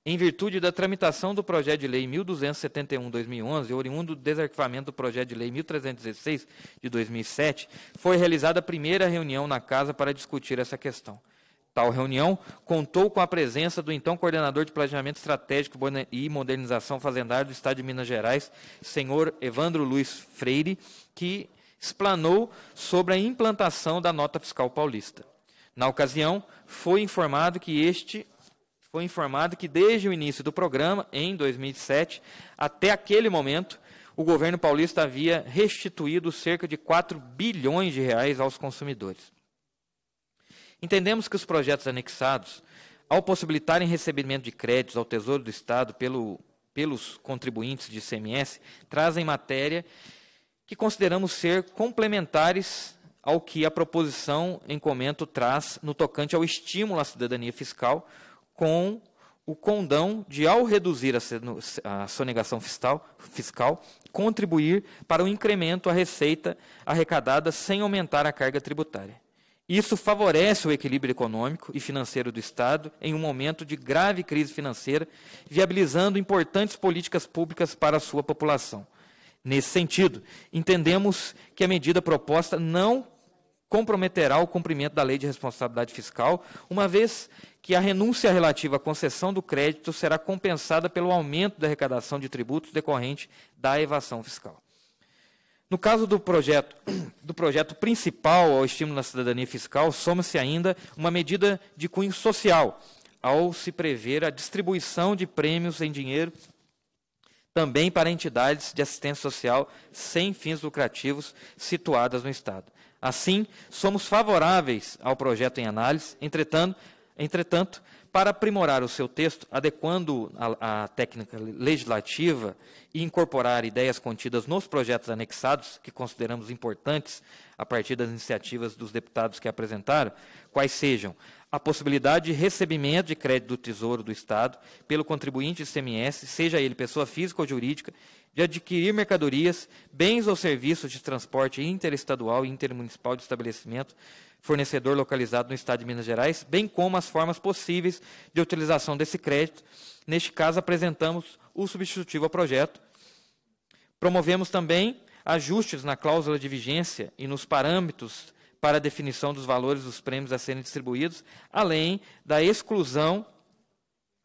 em virtude da tramitação do projeto de lei 1271/2011, oriundo do desarquivamento do projeto de lei 1316 de 2007, foi realizada a primeira reunião na casa para discutir essa questão. Tal reunião contou com a presença do então coordenador de Planejamento Estratégico e Modernização Fazendária do Estado de Minas Gerais, senhor Evandro Luiz Freire, que explanou sobre a implantação da nota fiscal paulista. Na ocasião, foi informado que este foi informado que desde o início do programa, em 2007, até aquele momento, o governo paulista havia restituído cerca de 4 bilhões de reais aos consumidores. Entendemos que os projetos anexados, ao possibilitarem recebimento de créditos ao Tesouro do Estado pelo, pelos contribuintes de ICMS, trazem matéria que consideramos ser complementares ao que a proposição em comento traz no tocante ao estímulo à cidadania fiscal, com o condão de, ao reduzir a sonegação fiscal, fiscal, contribuir para o incremento à receita arrecadada sem aumentar a carga tributária. Isso favorece o equilíbrio econômico e financeiro do Estado em um momento de grave crise financeira, viabilizando importantes políticas públicas para a sua população. Nesse sentido, entendemos que a medida proposta não comprometerá o cumprimento da lei de responsabilidade fiscal, uma vez que a renúncia relativa à concessão do crédito será compensada pelo aumento da arrecadação de tributos decorrente da evasão fiscal. No caso do projeto, do projeto principal ao estímulo na cidadania fiscal, soma-se ainda uma medida de cunho social, ao se prever a distribuição de prêmios em dinheiro também para entidades de assistência social sem fins lucrativos situadas no Estado. Assim, somos favoráveis ao projeto em análise, entretanto, entretanto para aprimorar o seu texto, adequando a, a, técnica legislativa e incorporar ideias contidas nos projetos anexados, que consideramos importantes a partir das iniciativas dos deputados que apresentaram, quais sejam a possibilidade de recebimento de crédito do Tesouro do Estado pelo contribuinte de CMS, seja ele pessoa física ou jurídica, de adquirir mercadorias, bens ou serviços de transporte interestadual e intermunicipal de estabelecimento fornecedor localizado no estado de Minas Gerais, bem como as formas possíveis de utilização desse crédito. Neste caso, apresentamos o substitutivo ao projeto. Promovemos também ajustes na cláusula de vigência e nos parâmetros para definição dos valores dos prêmios a serem distribuídos, além da exclusão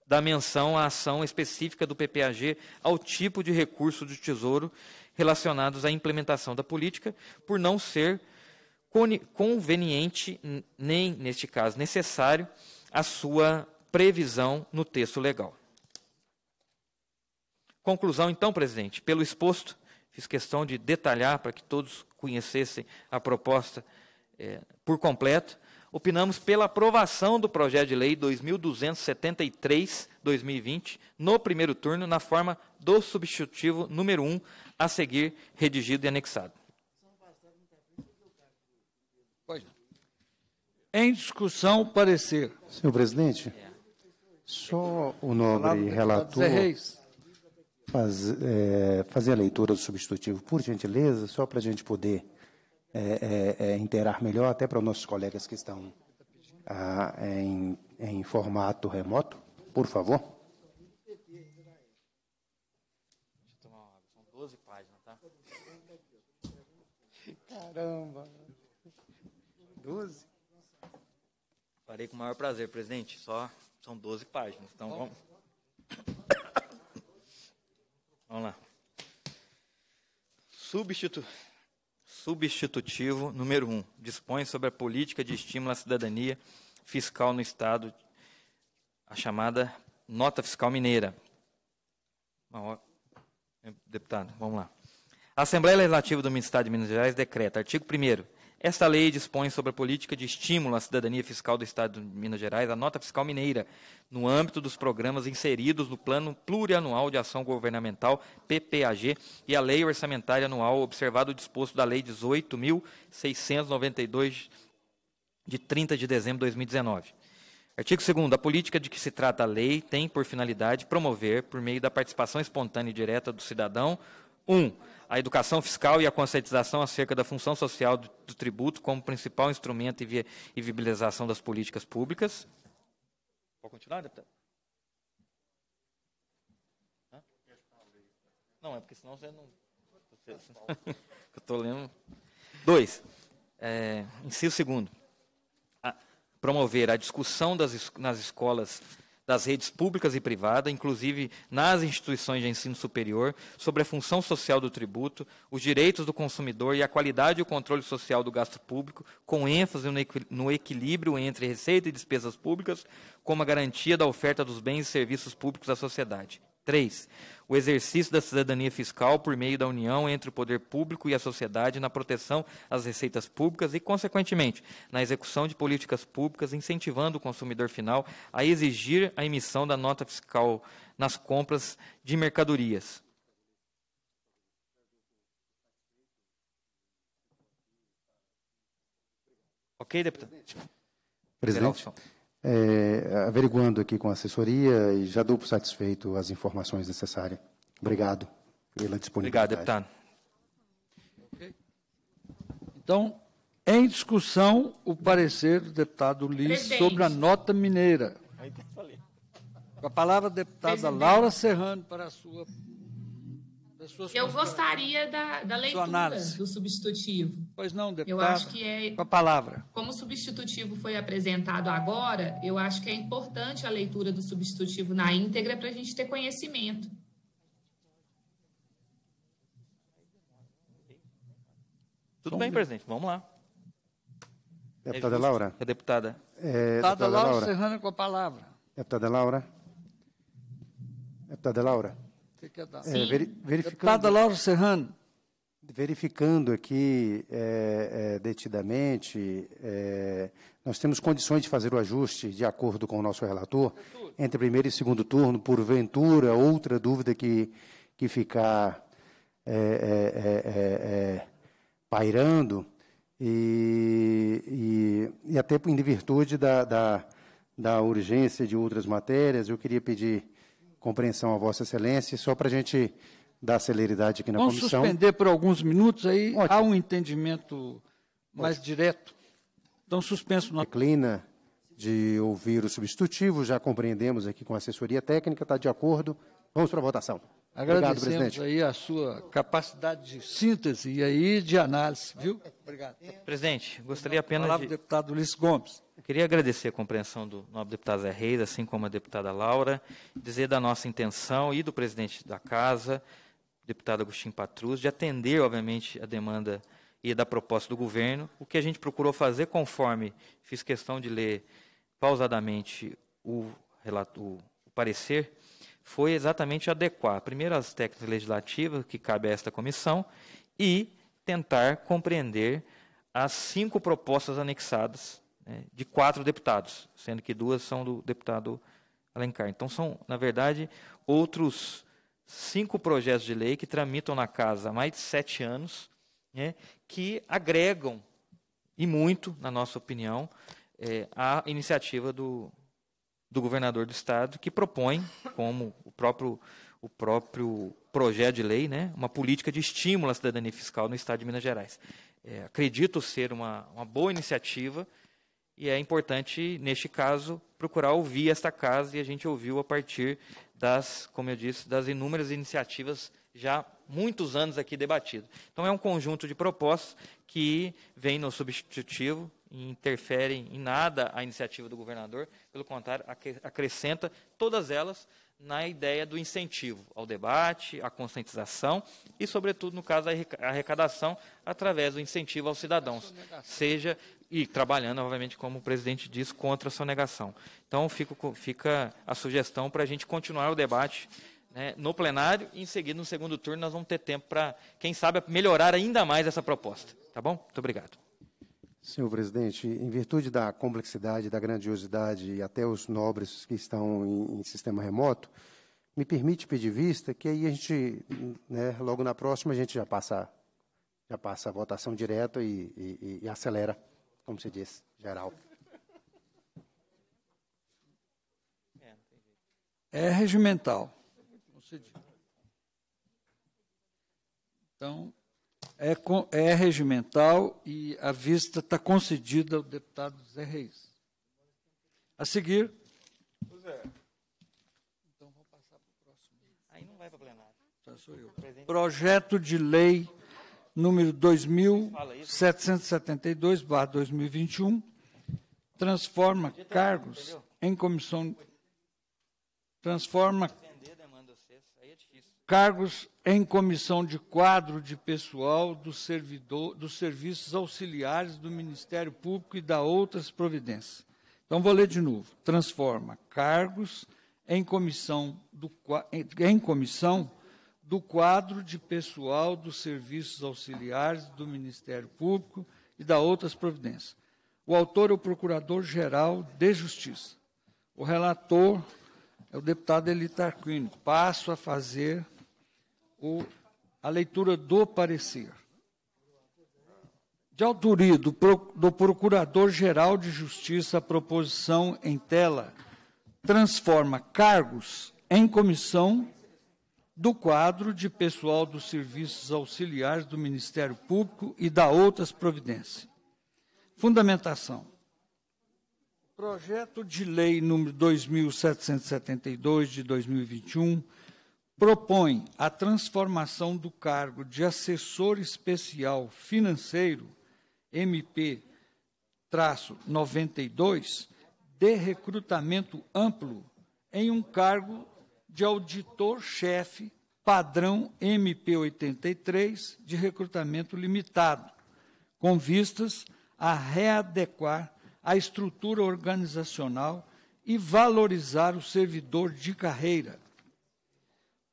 da menção à ação específica do PPAG ao tipo de recurso do Tesouro relacionados à implementação da política, por não ser conveniente, nem, neste caso, necessário, a sua previsão no texto legal. Conclusão, então, presidente, pelo exposto, fiz questão de detalhar para que todos conhecessem a proposta eh, por completo opinamos pela aprovação do projeto de lei 2273-2020 no primeiro turno, na forma do substitutivo número 1, a seguir redigido e anexado. Em discussão, parecer. Senhor presidente, é. só o nobre relator faz, é, fazer a leitura do substitutivo, por gentileza, só para a gente poder é, é, é, interar melhor, até para os nossos colegas que estão ah, em, em formato remoto, por favor. Caramba! doze Farei com o maior prazer, presidente. Só são doze páginas, então vamos. Vamos lá. Substituto substitutivo número 1. Um, dispõe sobre a política de estímulo à cidadania fiscal no Estado, a chamada nota fiscal mineira. É, deputado, vamos lá. A Assembleia Legislativa do Estado de Minas Gerais decreta, artigo 1 esta lei dispõe sobre a política de estímulo à cidadania fiscal do Estado de Minas Gerais, a nota fiscal mineira, no âmbito dos programas inseridos no Plano Plurianual de Ação Governamental, PPAG, e a Lei Orçamentária Anual, observado o disposto da Lei 18.692, de 30 de dezembro de 2019. Artigo 2 A política de que se trata a lei tem por finalidade promover, por meio da participação espontânea e direta do cidadão, 1. Um, a educação fiscal e a conscientização acerca da função social do, do tributo como principal instrumento e, via, e viabilização das políticas públicas. Pode continuar, deputado? Não, é porque senão você não. eu estou lendo. Dois. É, inciso segundo. A, promover a discussão das, nas escolas das redes públicas e privadas, inclusive nas instituições de ensino superior, sobre a função social do tributo, os direitos do consumidor e a qualidade e o controle social do gasto público, com ênfase no equilíbrio entre receita e despesas públicas, como a garantia da oferta dos bens e serviços públicos à sociedade. 3. O exercício da cidadania fiscal por meio da união entre o poder público e a sociedade na proteção às receitas públicas e, consequentemente, na execução de políticas públicas, incentivando o consumidor final a exigir a emissão da nota fiscal nas compras de mercadorias. Ok, deputado? Presidente é, averiguando aqui com a assessoria e já dou por satisfeito as informações necessárias. Obrigado pela disponibilidade. Obrigado, deputado. Então, em discussão, o parecer do deputado Lins sobre a nota mineira. Com a palavra, deputada Presidente. Laura Serrano, para a sua suas Eu gostaria da, da leitura análise. do substitutivo. Pois não, deputado. Eu acho que é. Com a palavra. Como o substitutivo foi apresentado agora, eu acho que é importante a leitura do substitutivo na íntegra para a gente ter conhecimento. Tudo bem, presidente. Vamos lá. Deputada é Laura. A deputada. É, deputada, Laura Serrano com a palavra. Deputada Laura. Deputada Laura que quer dar. É, verificando. Deputada Laura Serrano. Verificando aqui é, é, detidamente, é, nós temos condições de fazer o ajuste, de acordo com o nosso relator, entre primeiro e segundo turno, porventura, outra dúvida que, que ficar é, é, é, pairando, e, e, e, até em virtude da, da, da urgência de outras matérias, eu queria pedir compreensão a Vossa Excelência, só para a gente dar celeridade aqui na Vamos comissão. Vamos suspender por alguns minutos, aí Ótimo. há um entendimento mais Ótimo. direto. Então, suspenso. No... Declina de ouvir o substitutivo, já compreendemos aqui com a assessoria técnica, está de acordo. Vamos para a votação. Agradecemos Obrigado, presidente. aí a sua capacidade de síntese e aí de análise, viu? Obrigado. Presidente, gostaria apenas de... do deputado Ulisses Gomes. Queria agradecer a compreensão do nobre deputado Zé Reis, assim como a deputada Laura, dizer da nossa intenção e do presidente da casa, deputado Agostinho Patrus, de atender, obviamente, a demanda e da proposta do governo, o que a gente procurou fazer conforme fiz questão de ler pausadamente o, relato, o, o parecer, foi exatamente adequar, primeiro, as técnicas legislativas que cabe a esta comissão e tentar compreender as cinco propostas anexadas né, de quatro deputados, sendo que duas são do deputado Alencar. Então, são, na verdade, outros cinco projetos de lei que tramitam na casa há mais de sete anos, né, que agregam, e muito, na nossa opinião, é, a iniciativa do, do governador do estado, que propõe, como o próprio, o próprio projeto de lei, né, uma política de estímulo à cidadania fiscal no estado de Minas Gerais. É, acredito ser uma, uma boa iniciativa e é importante, neste caso, procurar ouvir esta casa, e a gente ouviu a partir das, como eu disse, das inúmeras iniciativas já muitos anos aqui debatidas. Então, é um conjunto de propostas que vem no substitutivo, e interferem em nada a iniciativa do governador, pelo contrário, acrescenta todas elas na ideia do incentivo ao debate, à conscientização e, sobretudo, no caso, à arrecadação através do incentivo aos cidadãos, é seja e trabalhando, obviamente, como o presidente disse, contra a sonegação. Então, fico, fica a sugestão para a gente continuar o debate né, no plenário e, em seguida, no segundo turno, nós vamos ter tempo para, quem sabe, melhorar ainda mais essa proposta. Tá bom? Muito obrigado. Senhor presidente, em virtude da complexidade, da grandiosidade e até os nobres que estão em, em sistema remoto, me permite pedir vista que aí a gente, né, logo na próxima, a gente já passa, já passa a votação direta e, e, e acelera como se diz, geral. É, é regimental. Então, é, é regimental e a vista está concedida ao deputado Zé Reis. A seguir. Pois é. Então, vou passar para o próximo. Aí não vai para plenário. Já sou eu. Projeto de lei número 2772/2021, transforma cargos em comissão transforma né, é cargos em comissão de quadro de pessoal do servidor, dos serviços auxiliares do Ministério Público e da outras providências. Então vou ler de novo. Transforma cargos em comissão do em comissão do quadro de pessoal dos serviços auxiliares do Ministério Público e da outras providências. O autor é o Procurador-Geral de Justiça. O relator é o deputado Elitar Quino. Passo a fazer o, a leitura do parecer. De autoria do, do Procurador-Geral de Justiça, a proposição em tela transforma cargos em comissão do quadro de pessoal dos serviços auxiliares do Ministério Público e da outras providências. Fundamentação. Projeto de Lei número 2772 de 2021 propõe a transformação do cargo de assessor especial financeiro MP-92 de recrutamento amplo em um cargo de auditor-chefe padrão MP83 de recrutamento limitado, com vistas a readequar a estrutura organizacional e valorizar o servidor de carreira.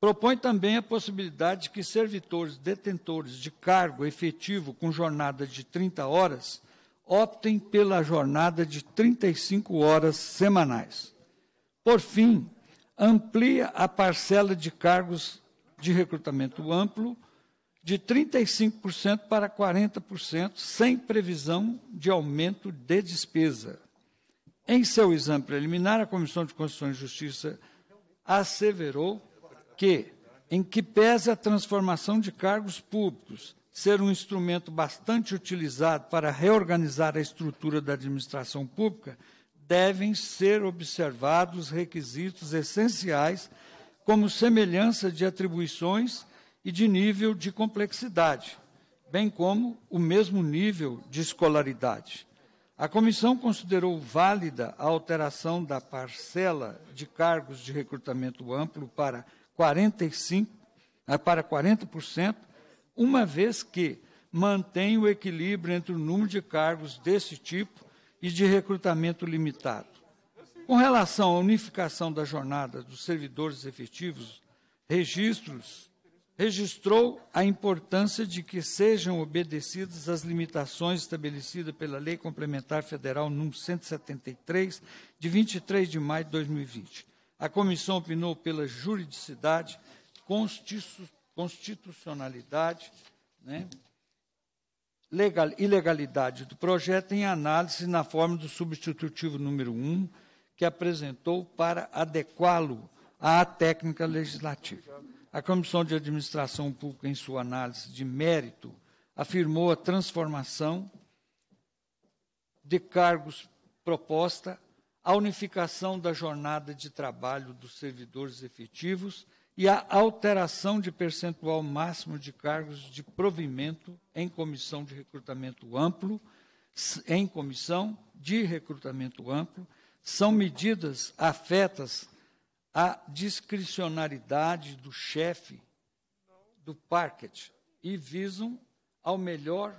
Propõe também a possibilidade que servidores detentores de cargo efetivo com jornada de 30 horas optem pela jornada de 35 horas semanais. Por fim, amplia a parcela de cargos de recrutamento amplo de 35% para 40%, sem previsão de aumento de despesa. Em seu exame preliminar, a Comissão de Constituição e Justiça asseverou que, em que pese a transformação de cargos públicos ser um instrumento bastante utilizado para reorganizar a estrutura da administração pública, devem ser observados requisitos essenciais, como semelhança de atribuições e de nível de complexidade, bem como o mesmo nível de escolaridade. A comissão considerou válida a alteração da parcela de cargos de recrutamento amplo para 45 eh, para 40%, uma vez que mantém o equilíbrio entre o número de cargos desse tipo e de recrutamento limitado. Com relação à unificação da jornada dos servidores efetivos, registros registrou a importância de que sejam obedecidas as limitações estabelecidas pela Lei Complementar Federal nº 173, de 23 de maio de 2020. A comissão opinou pela juridicidade, constitucionalidade, né, legal, ilegalidade do projeto em análise na forma do substitutivo número 1, que apresentou para adequá-lo à técnica legislativa. A Comissão de Administração Pública, em sua análise de mérito, afirmou a transformação de cargos proposta, a unificação da jornada de trabalho dos servidores efetivos e a alteração de percentual máximo de cargos de provimento em comissão de recrutamento amplo, em comissão de recrutamento amplo, são medidas afetas à discricionariedade do chefe do parquet e visam ao melhor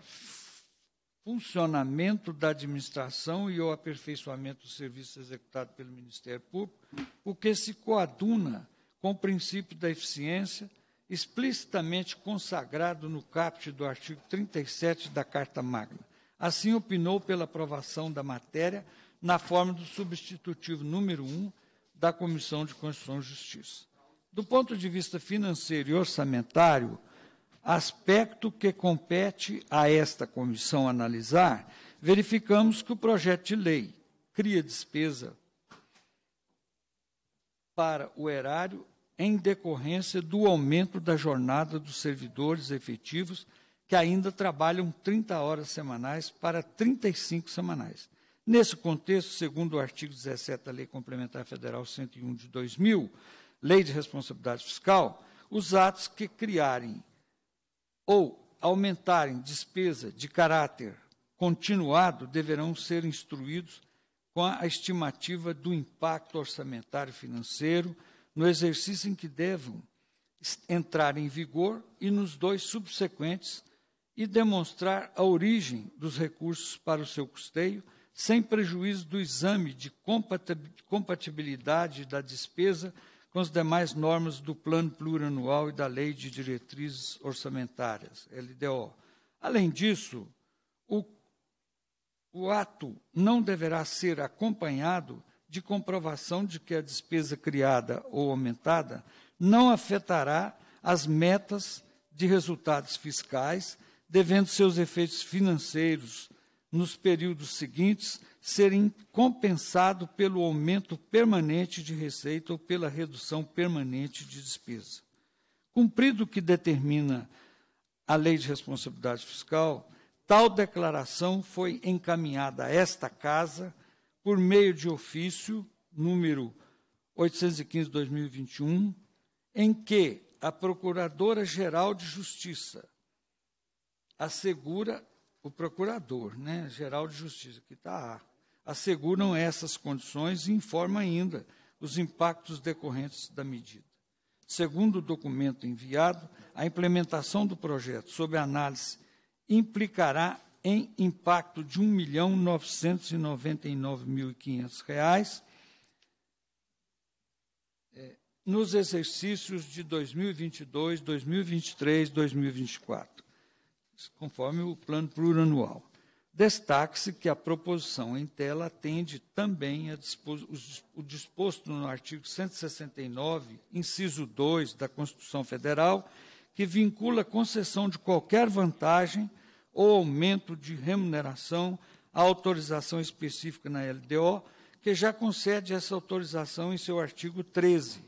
funcionamento da administração e ao aperfeiçoamento do serviço executado pelo Ministério Público, o que se coaduna com o princípio da eficiência, explicitamente consagrado no caput do artigo 37 da Carta Magna. Assim, opinou pela aprovação da matéria na forma do substitutivo número 1 da Comissão de Constituição e Justiça. Do ponto de vista financeiro e orçamentário, aspecto que compete a esta comissão analisar, verificamos que o projeto de lei cria despesa para o erário em decorrência do aumento da jornada dos servidores efetivos que ainda trabalham 30 horas semanais para 35 semanais. Nesse contexto, segundo o artigo 17 da Lei Complementar Federal 101 de 2000, Lei de Responsabilidade Fiscal, os atos que criarem ou aumentarem despesa de caráter continuado deverão ser instruídos com a estimativa do impacto orçamentário financeiro no exercício em que devam entrar em vigor e nos dois subsequentes e demonstrar a origem dos recursos para o seu custeio, sem prejuízo do exame de compatibilidade da despesa com as demais normas do Plano Plurianual e da Lei de Diretrizes Orçamentárias, LDO. Além disso, o ato não deverá ser acompanhado de comprovação de que a despesa criada ou aumentada não afetará as metas de resultados fiscais, devendo seus efeitos financeiros nos períodos seguintes serem compensados pelo aumento permanente de receita ou pela redução permanente de despesa. Cumprido o que determina a Lei de Responsabilidade Fiscal, Tal declaração foi encaminhada a esta casa por meio de ofício número 815/2021, em que a Procuradora-Geral de Justiça assegura o procurador, né, Geral de Justiça, que está A, asseguram essas condições e informa ainda os impactos decorrentes da medida. Segundo o documento enviado, a implementação do projeto sob análise implicará em impacto de R$ 1.999.500 eh, nos exercícios de 2022, 2023, 2024, conforme o plano plurianual. Destaque-se que a proposição em tela atende também disposto, o disposto no artigo 169, inciso 2 da Constituição Federal que vincula a concessão de qualquer vantagem ou aumento de remuneração à autorização específica na LDO, que já concede essa autorização em seu artigo 13.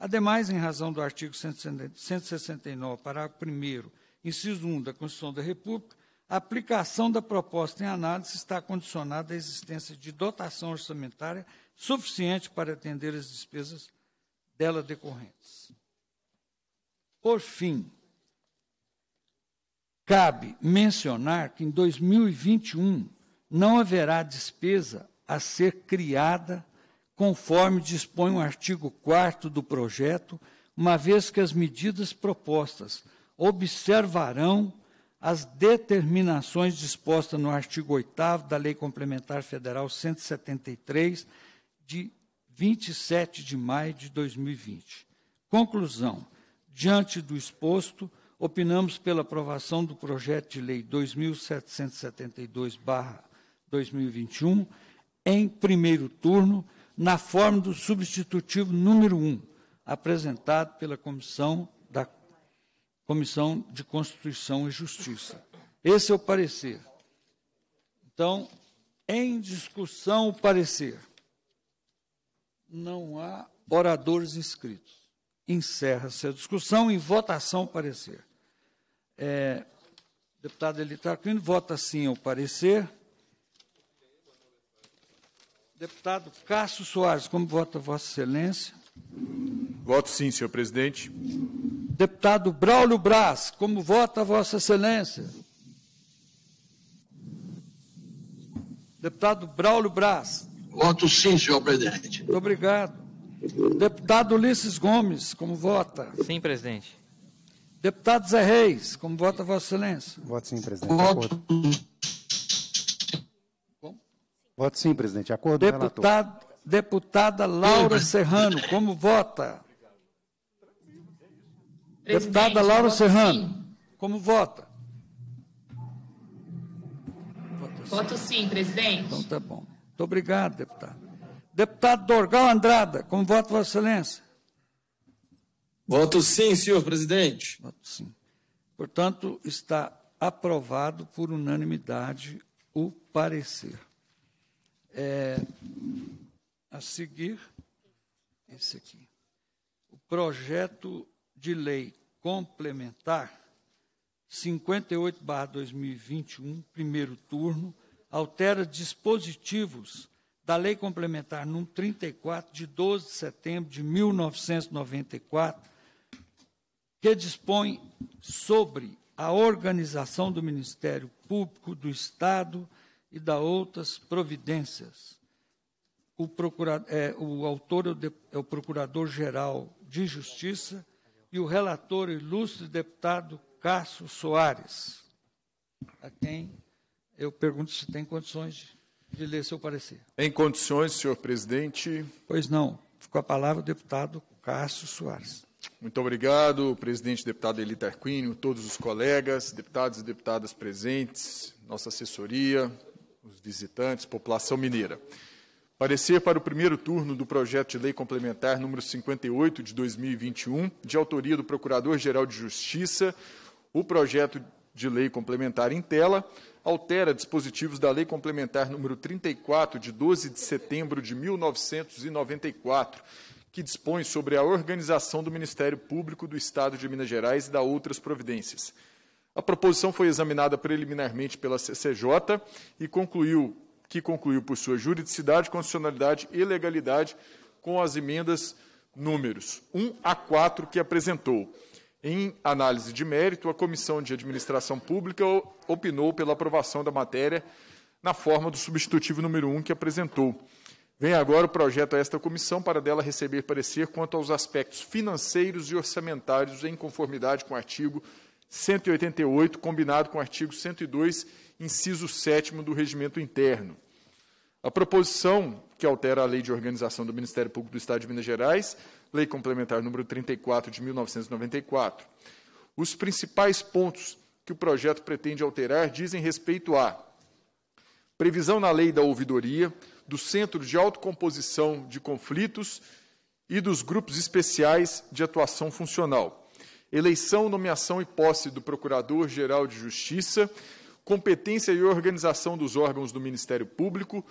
Ademais, em razão do artigo 169, parágrafo 1 inciso 1 da Constituição da República, a aplicação da proposta em análise está condicionada à existência de dotação orçamentária suficiente para atender as despesas dela decorrentes. Por fim, cabe mencionar que em 2021 não haverá despesa a ser criada conforme dispõe o artigo 4 do projeto, uma vez que as medidas propostas observarão as determinações dispostas no artigo 8 da Lei Complementar Federal 173 de 27 de maio de 2020. Conclusão: Diante do exposto, opinamos pela aprovação do projeto de lei 2772/2021 em primeiro turno, na forma do substitutivo número 1, apresentado pela Comissão da Comissão de Constituição e Justiça. Esse é o parecer. Então, em discussão o parecer. Não há oradores inscritos encerra-se a discussão em votação parecer. É, deputado Elitraquino, vota sim o parecer. Deputado Cássio Soares, como vota Vossa Excelência? Voto sim, senhor presidente. Deputado Braulio Braz, como vota Vossa Excelência? Deputado Braulio Braz. Voto sim, senhor presidente. Muito obrigado. Deputado Ulisses Gomes, como vota? Sim, presidente. Deputado Zé Reis, como vota Vossa Excelência? Voto sim, presidente. Voto. Voto sim, presidente. Acordo Deputado, Deputada Laura Serrano, como vota? Presidente, Deputada Laura Serrano, sim. como vota? Voto sim. voto sim, presidente. Então tá bom. Muito obrigado, deputado. Deputado Dorgal Andrada, com voto, Vossa Excelência. Voto sim, senhor presidente. Voto sim. Portanto, está aprovado por unanimidade o parecer. É, a seguir, esse aqui. O projeto de lei complementar 58-2021, primeiro turno, altera dispositivos da Lei Complementar nº 34, de 12 de setembro de 1994, que dispõe sobre a organização do Ministério Público do Estado e da outras providências. O, procura, é, o autor é o, é Procurador-Geral de Justiça e o relator ilustre deputado Cássio Soares, a quem eu pergunto se tem condições de de ler seu parecer. Em condições, senhor presidente? Pois não. Ficou a palavra o deputado Cássio Soares. Muito obrigado, presidente deputado Eli Tarquínio, todos os colegas, deputados e deputadas presentes, nossa assessoria, os visitantes, população mineira. Parecer para o primeiro turno do projeto de lei complementar número 58 de 2021, de autoria do Procurador-Geral de Justiça, o projeto de Lei Complementar em tela, altera dispositivos da Lei Complementar número 34 de 12 de setembro de 1994, que dispõe sobre a organização do Ministério Público do Estado de Minas Gerais e da outras providências. A proposição foi examinada preliminarmente pela CCJ e concluiu que concluiu por sua juridicidade, constitucionalidade e legalidade com as emendas números 1 a 4 que apresentou. Em análise de mérito, a Comissão de Administração Pública opinou pela aprovação da matéria na forma do substitutivo número 1 que apresentou. Vem agora o projeto a esta comissão para dela receber parecer quanto aos aspectos financeiros e orçamentários em conformidade com o artigo 188, combinado com o artigo 102, inciso 7 do Regimento Interno. A proposição que altera a Lei de Organização do Ministério Público do Estado de Minas Gerais Lei Complementar número 34 de 1994. Os principais pontos que o projeto pretende alterar dizem respeito à previsão na lei da ouvidoria, do Centro de Autocomposição de Conflitos e dos grupos especiais de atuação funcional, eleição, nomeação e posse do Procurador-Geral de Justiça, competência e organização dos órgãos do Ministério Público,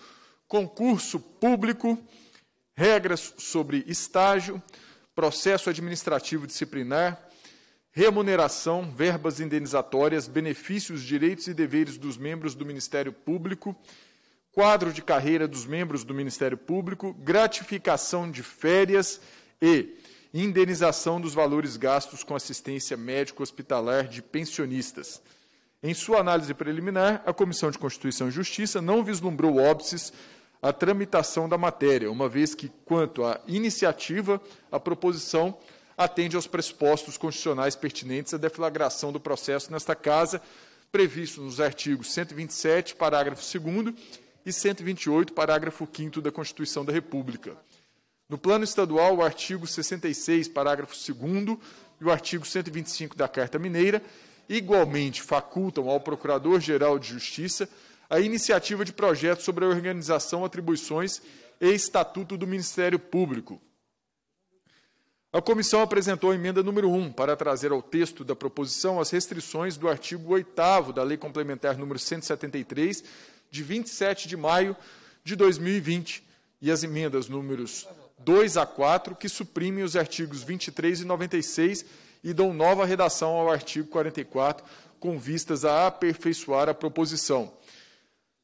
concurso público, regras sobre estágio, processo administrativo disciplinar, remuneração, verbas indenizatórias, benefícios, direitos e deveres dos membros do Ministério Público, quadro de carreira dos membros do Ministério Público, gratificação de férias e indenização dos valores gastos com assistência médico-hospitalar de pensionistas. Em sua análise preliminar, a Comissão de Constituição e Justiça não vislumbrou óbices a tramitação da matéria, uma vez que, quanto à iniciativa, a proposição atende aos pressupostos constitucionais pertinentes à deflagração do processo nesta Casa, previsto nos artigos 127, parágrafo 2 e 128, parágrafo 5 da Constituição da República. No plano estadual, o artigo 66, parágrafo 2 e o artigo 125 da Carta Mineira igualmente facultam ao Procurador-Geral de Justiça a iniciativa de projeto sobre a organização, atribuições e estatuto do Ministério Público. A comissão apresentou a emenda número 1 para trazer ao texto da proposição as restrições do artigo 8 da Lei Complementar número 173, de 27 de maio de 2020, e as emendas números 2 a 4, que suprimem os artigos 23 e 96 e dão nova redação ao artigo 44, com vistas a aperfeiçoar a proposição.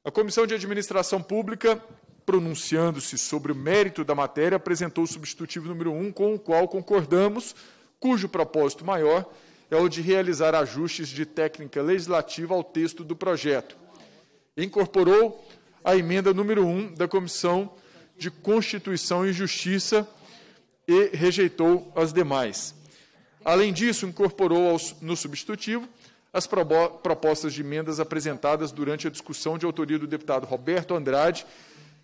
A Comissão de Administração Pública, pronunciando-se sobre o mérito da matéria, apresentou o substitutivo número 1, um, com o qual concordamos, cujo propósito maior é o de realizar ajustes de técnica legislativa ao texto do projeto. Incorporou a emenda número 1 um da Comissão de Constituição e Justiça e rejeitou as demais. Além disso, incorporou no substitutivo as propostas de emendas apresentadas durante a discussão de autoria do deputado Roberto Andrade,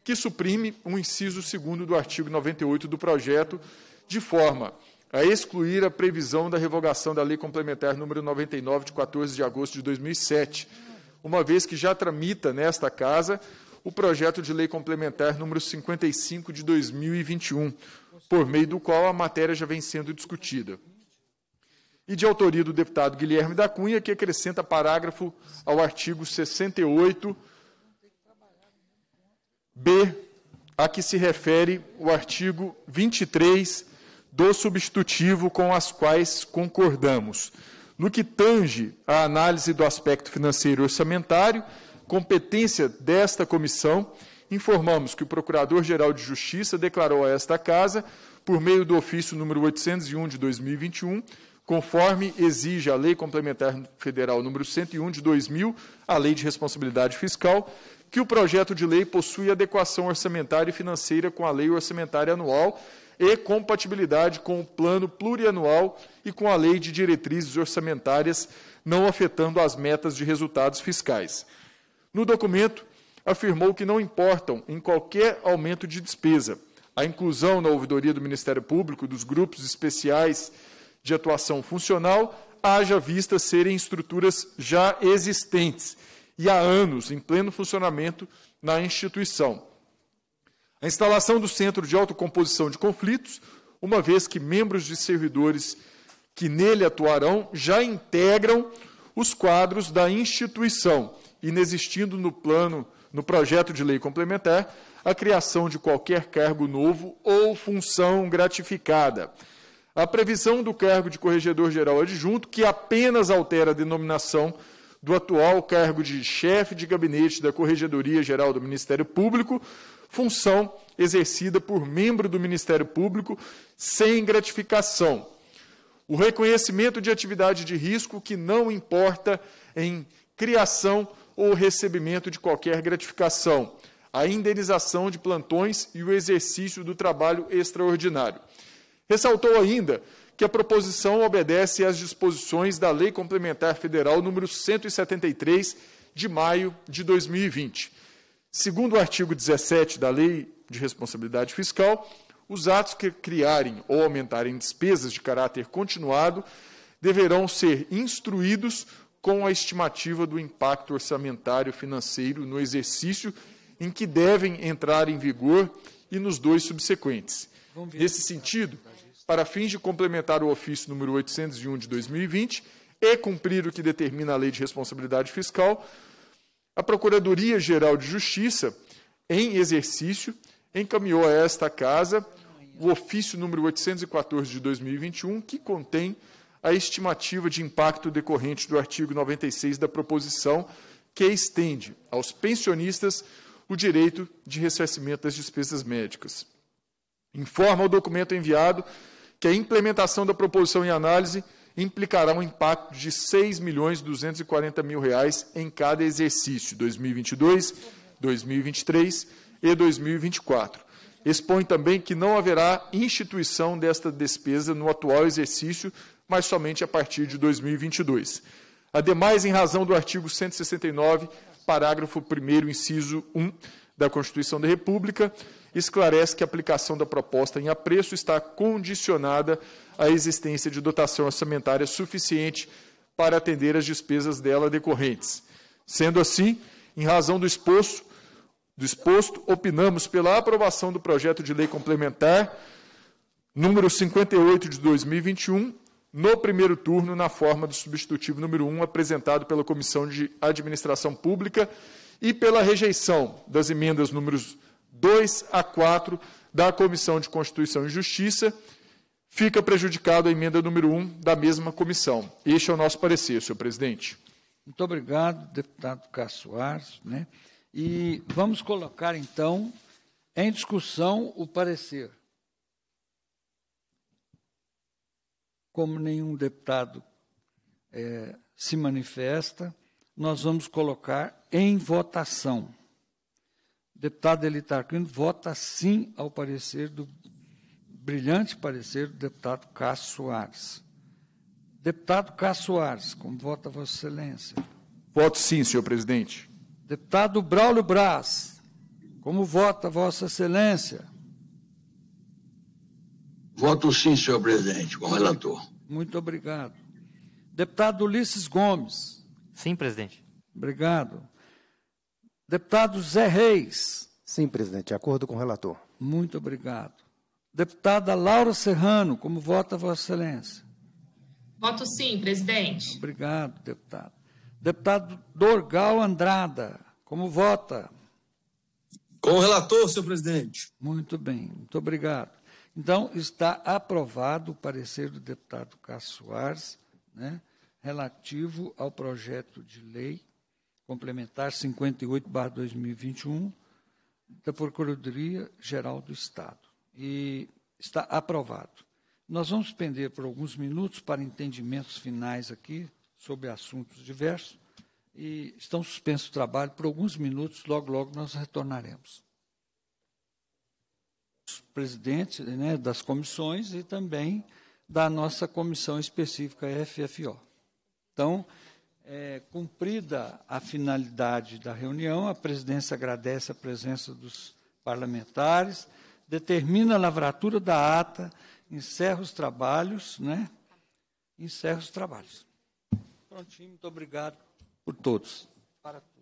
que suprime um inciso segundo do artigo 98 do projeto, de forma a excluir a previsão da revogação da Lei Complementar número 99 de 14 de agosto de 2007, uma vez que já tramita nesta casa o projeto de lei complementar número 55 de 2021, por meio do qual a matéria já vem sendo discutida e de autoria do deputado Guilherme da Cunha, que acrescenta parágrafo ao artigo 68 B, a que se refere o artigo 23 do substitutivo com as quais concordamos. No que tange à análise do aspecto financeiro e orçamentário, competência desta comissão, informamos que o Procurador-Geral de Justiça declarou a esta Casa, por meio do ofício número 801 de 2021, conforme exige a Lei Complementar Federal número 101 de 2000, a Lei de Responsabilidade Fiscal, que o projeto de lei possui adequação orçamentária e financeira com a Lei Orçamentária Anual e compatibilidade com o Plano Plurianual e com a Lei de Diretrizes Orçamentárias, não afetando as metas de resultados fiscais. No documento, afirmou que não importam em qualquer aumento de despesa a inclusão na ouvidoria do Ministério Público dos grupos especiais de atuação funcional, haja vista serem estruturas já existentes e há anos em pleno funcionamento na instituição. A instalação do Centro de Autocomposição de Conflitos, uma vez que membros de servidores que nele atuarão já integram os quadros da instituição, inexistindo no plano, no projeto de lei complementar, a criação de qualquer cargo novo ou função gratificada a previsão do cargo de corregedor-geral adjunto, que apenas altera a denominação do atual cargo de chefe de gabinete da Corregedoria Geral do Ministério Público, função exercida por membro do Ministério Público sem gratificação. O reconhecimento de atividade de risco que não importa em criação ou recebimento de qualquer gratificação, a indenização de plantões e o exercício do trabalho extraordinário. Ressaltou ainda que a proposição obedece às disposições da Lei Complementar Federal número 173 de maio de 2020. Segundo o artigo 17 da Lei de Responsabilidade Fiscal, os atos que criarem ou aumentarem despesas de caráter continuado deverão ser instruídos com a estimativa do impacto orçamentário financeiro no exercício em que devem entrar em vigor e nos dois subsequentes. Nesse sentido, para fins de complementar o ofício número 801 de 2020 e cumprir o que determina a Lei de Responsabilidade Fiscal, a Procuradoria Geral de Justiça, em exercício, encaminhou a esta casa o ofício número 814 de 2021, que contém a estimativa de impacto decorrente do artigo 96 da proposição, que estende aos pensionistas o direito de ressarcimento das despesas médicas. Informa o documento enviado que a implementação da proposição em análise implicará um impacto de R$ 6.240.000 em cada exercício, 2022, 2023 e 2024. Expõe também que não haverá instituição desta despesa no atual exercício, mas somente a partir de 2022. Ademais, em razão do artigo 169, parágrafo 1 inciso 1 da Constituição da República, esclarece que a aplicação da proposta em apreço está condicionada à existência de dotação orçamentária suficiente para atender as despesas dela decorrentes. Sendo assim, em razão do exposto, do exposto opinamos pela aprovação do projeto de lei complementar número 58 de 2021, no primeiro turno, na forma do substitutivo número 1, apresentado pela Comissão de Administração Pública, e pela rejeição das emendas números 2 a 4 da Comissão de Constituição e Justiça, fica prejudicada a emenda número 1 da mesma comissão. Este é o nosso parecer, senhor presidente. Muito obrigado, deputado Cassoares. Né? E vamos colocar, então, em discussão o parecer. Como nenhum deputado é, se manifesta, nós vamos colocar em votação deputado Elitarquino vota sim ao parecer do brilhante parecer do deputado Cássio Soares. Deputado Cássio Soares, como vota Vossa Excelência? Voto sim, senhor presidente. Deputado Braulio Braz, como vota Vossa Excelência? Voto sim, senhor presidente, como relator. Muito obrigado. Deputado Ulisses Gomes. Sim, presidente. Obrigado. Deputado Zé Reis. Sim, presidente, de acordo com o relator. Muito obrigado. Deputada Laura Serrano, como vota Vossa Excelência? Voto sim, presidente. Obrigado, deputado. Deputado Dorgal Andrada, como vota? Com o relator, senhor presidente. Muito bem, muito obrigado. Então, está aprovado o parecer do deputado Cássio Soares, né, relativo ao projeto de lei complementar 58/2021 da Procuradoria Geral do Estado e está aprovado. Nós vamos pender por alguns minutos para entendimentos finais aqui sobre assuntos diversos e estão suspensos o trabalho por alguns minutos, logo logo nós retornaremos. Presidente né, das comissões e também da nossa comissão específica FFO. Então, é, cumprida a finalidade da reunião, a presidência agradece a presença dos parlamentares, determina a lavratura da ata, encerra os trabalhos, né? Encerra os trabalhos. Prontinho, muito obrigado por todos. Para todos.